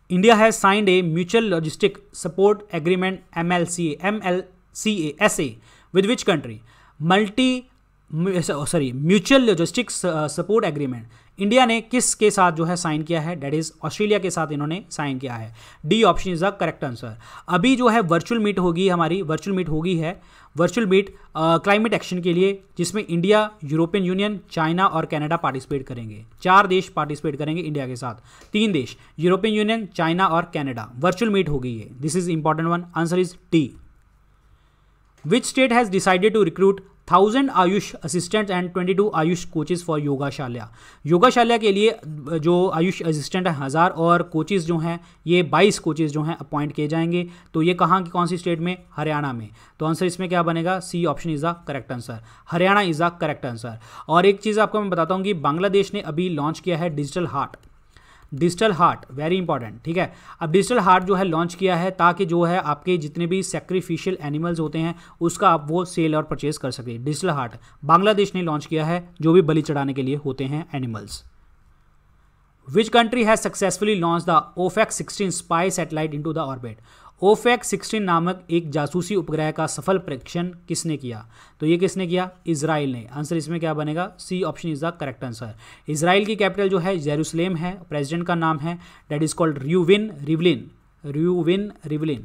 Speaker 1: India has signed a Mutual Logistic Support Agreement MLCA, MLCA SA with which country? Multi sorry mutual logistics support agreement India ने किस के साथ जो है साइन किया है डेट इज़ ऑस्ट्रेलिया के साथ इन्होंने साइन किया है D option is the correct answer अभी जो है वर्चुअल मीट होगी हमारी वर्चुअल मीट होगी है वर्चुअल मीट क्लाइमेट एक्शन के लिए जिसमें इंडिया यूरोपियन यूनियन चाइना और कनाडा पार्टिसिपेट करेंगे चार देश पार्टिसिपेट करेंगे इंडिया के साथ तीन देश यूरोपियन यूनियन चाइना और कनाडा वर्चुअल मीट होगी ये this is important one answer is T which state has decided to recruit thousand AYUSH assistant and twenty two AYUSH coaches for yoga शाल्या के लिए जो आयुष असिस्टेंट हैं हज़ार और कोचेज़ जो हैं ये बाईस कोचेज़ जो हैं अपॉइंट किए जाएंगे तो ये कहाँ की कौन सी स्टेट में हरियाणा में तो आंसर इसमें क्या बनेगा C option is the correct answer Haryana is the correct answer और एक चीज़ आपको मैं बताता हूँ कि बांग्लादेश ने अभी लॉन्च किया है digital heart digital heart very important ठीक है अब डिजिटल हार्ट जो है लॉन्च किया है ताकि जो है आपके जितने भी सेक्रीफिशियल एनिमल्स होते हैं उसका आप वो सेल और परचेज कर सके डिजिटल हार्ट बांग्लादेश ने लॉन्च किया है जो भी बलि चढ़ाने के लिए होते हैं animals which country has successfully launch the Ofeks sixteen spy satellite into the orbit Ofek 16 नामक एक जासूसी उपग्रह का सफल परीक्षण किसने किया तो ये किसने किया इसराइल ने आंसर इसमें क्या बनेगा C option is the correct answer Israel की कैपिटल जो है जेरूसलेम है प्रेसिडेंट का नाम है that is called Reuven Rivlin Reuven Rivlin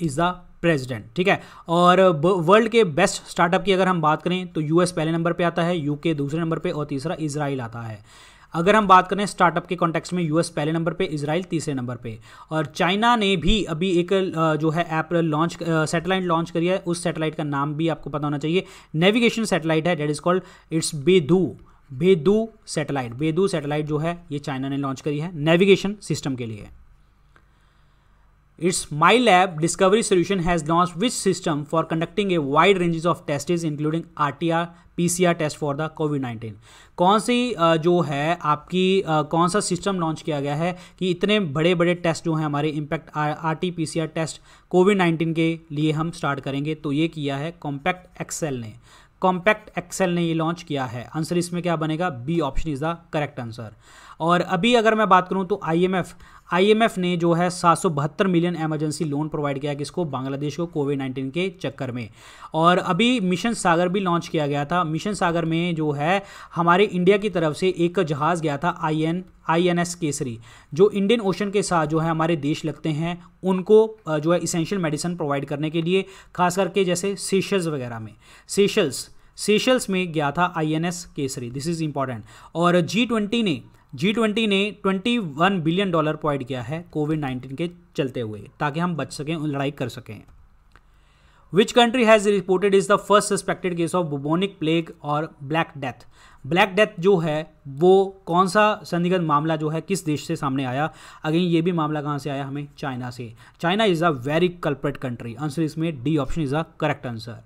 Speaker 1: is the president ठीक है और वर्ल्ड के बेस्ट स्टार्टअप की अगर हम बात करें तो यूएस पहले नंबर पर आता है यूके दूसरे नंबर पर और तीसरा इसराइल आता है अगर हम बात करें स्टार्टअप के कॉन्टेक्स्ट में यूएस पहले नंबर पे इसराइल तीसरे नंबर पे और चाइना ने भी अभी एक जो है ऐप लॉन्च सैटेलाइट लॉन्च करी है उस सैटेलाइट का नाम भी आपको पता होना चाहिए नेविगेशन सैटेलाइट है that is called it's Beidou Beidou satellite Beidou satellite जो है ये चाइना ने लॉन्च करी है नेविगेशन सिस्टम के लिए Its MyLab discovery solution has launched which system for conducting a wide ranges of tests including RTR, PCR test for the covid 19 कौन सी जो है आपकी कौन सा सिस्टम लॉन्च किया गया है कि इतने बड़े बड़े टेस्ट जो हैं हमारे impact R T P C R test covid nineteen के लिए हम स्टार्ट करेंगे तो ये किया है कॉम्पैक्ट एक्सेल ने कॉम्पैक्ट एक्सेल ने ये लॉन्च किया है आंसर इसमें क्या बनेगा B option is the correct answer और अभी अगर मैं बात करूँ तो आईएमएफ आईएमएफ ने जो है सात मिलियन एमरजेंसी लोन प्रोवाइड किया किसको बांग्लादेश को कोविड नाइन्टीन के चक्कर में और अभी मिशन सागर भी लॉन्च किया गया था मिशन सागर में जो है हमारे इंडिया की तरफ से एक जहाज़ गया था I N I N S Kesari जो इंडियन ओशन के साथ जो है हमारे देश लगते हैं उनको जो है इसेंशियल मेडिसिन प्रोवाइड करने के लिए खास करके जैसे सेशल्स वगैरह में सेशल्स सेशल्स में गया था I N S Kesari this is important और जी ट्वेंटी ने जी ट्वेंटी ने twenty one billion dollar provide किया है कोविड नाइन्टीन के चलते हुए ताकि हम बच सकें लड़ाई कर सकें which country has reported is the first suspected case of bubonic plague और ब्लैक डेथ ब्लैक डेथ जो है वो कौन सा संदिग्ध मामला जो है किस देश से सामने आया अगेन ये भी मामला कहाँ से आया हमें चाइना से China is a very culprit country answer इसमें D option is a correct answer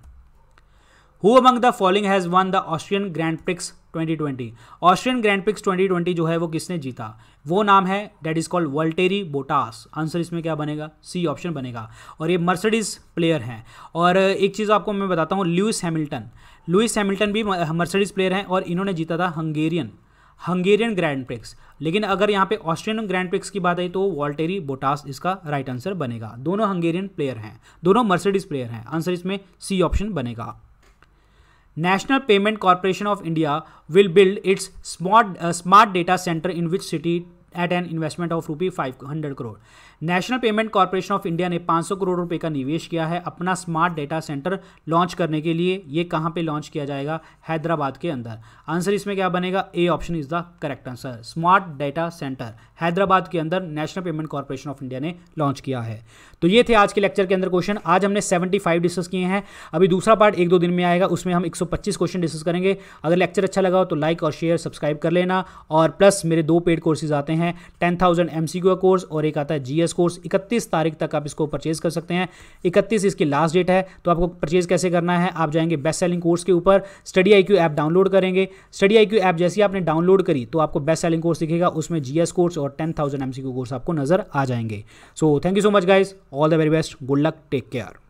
Speaker 1: who among the following has won the Austrian grand prix 2020 Austrian grand prix 2020 जो है वो किसने जीता वो नाम है that is called Valtteri Bottas answer इसमें क्या बनेगा सी ऑप्शन बनेगा और ये मर्सडीज प्लेयर हैं और एक चीज़ आपको मैं बताता हूँ लुइस हैमिल्टन लुइस हैमिल्टन भी मर्सडीज प्लेयर हैं और इन्होंने जीता था हंगेरियन हंगेरियन ग्रैंड प्रिक्स लेकिन अगर यहाँ पे ऑस्ट्रियन ग्रैंड प्रिक्स की बात आई तो वॉल्टेरी बोटास इसका राइट आंसर बनेगा दोनों हंगेरियन प्लेयर हैं दोनों मर्सिडीज प्लेयर हैं आंसर इसमें सी ऑप्शन बनेगा National Payment Corporation of India will build its smart, uh, smart data center in which city at an investment of rupee 500 crore. National payment corporation of India ने 500 करोड़ रुपए का निवेश किया है अपना स्मार्ट डेटा सेंटर लॉन्च करने के लिए ये कहाँ पे लॉन्च किया जाएगा हैदराबाद के अंदर आंसर इसमें क्या बनेगा A option is the correct answer smart data centre Hyderabad के अंदर national payment corporation of India ने लॉन्च किया है तो ये थे आज के लेक्चर के अंदर क्वेश्चन आज हमने सेवेंटी डिस्कस किए हैं अभी दूसरा पार्ट एक दो दिन में आएगा उसमें हम एक क्वेश्चन डिस्कस करेंगे अगर लेक्चर अच्छा लगा हो तो लाइक और शेयर सब्सक्राइब कर लेना और प्लस मेरे दो पेड कोर्सेज आते हैं टेन थाउजेंड का कोर्स और एक आता है जीएस एस कोर्स इकतीस तारीख तक आप इसको परचेज कर सकते हैं इकतीस इसकी लास्ट डेट है तो आपको परचेज कैसे करना है आप जाएंगे बेस्ट सेलिंग कोर्स के ऊपर स्टडी आई ऐप डाउनलोड करेंगे स्टडी आई ऐप जैसे आपने डाउनलोड करी तो आपको बेस्ट सेलिंग कोर्स दिखेगा उसमें जी कोर्स और टेन थाउजेंड कोर्स आपको नजर आ जाएंगे so thank you so much guys all the very best good luck take care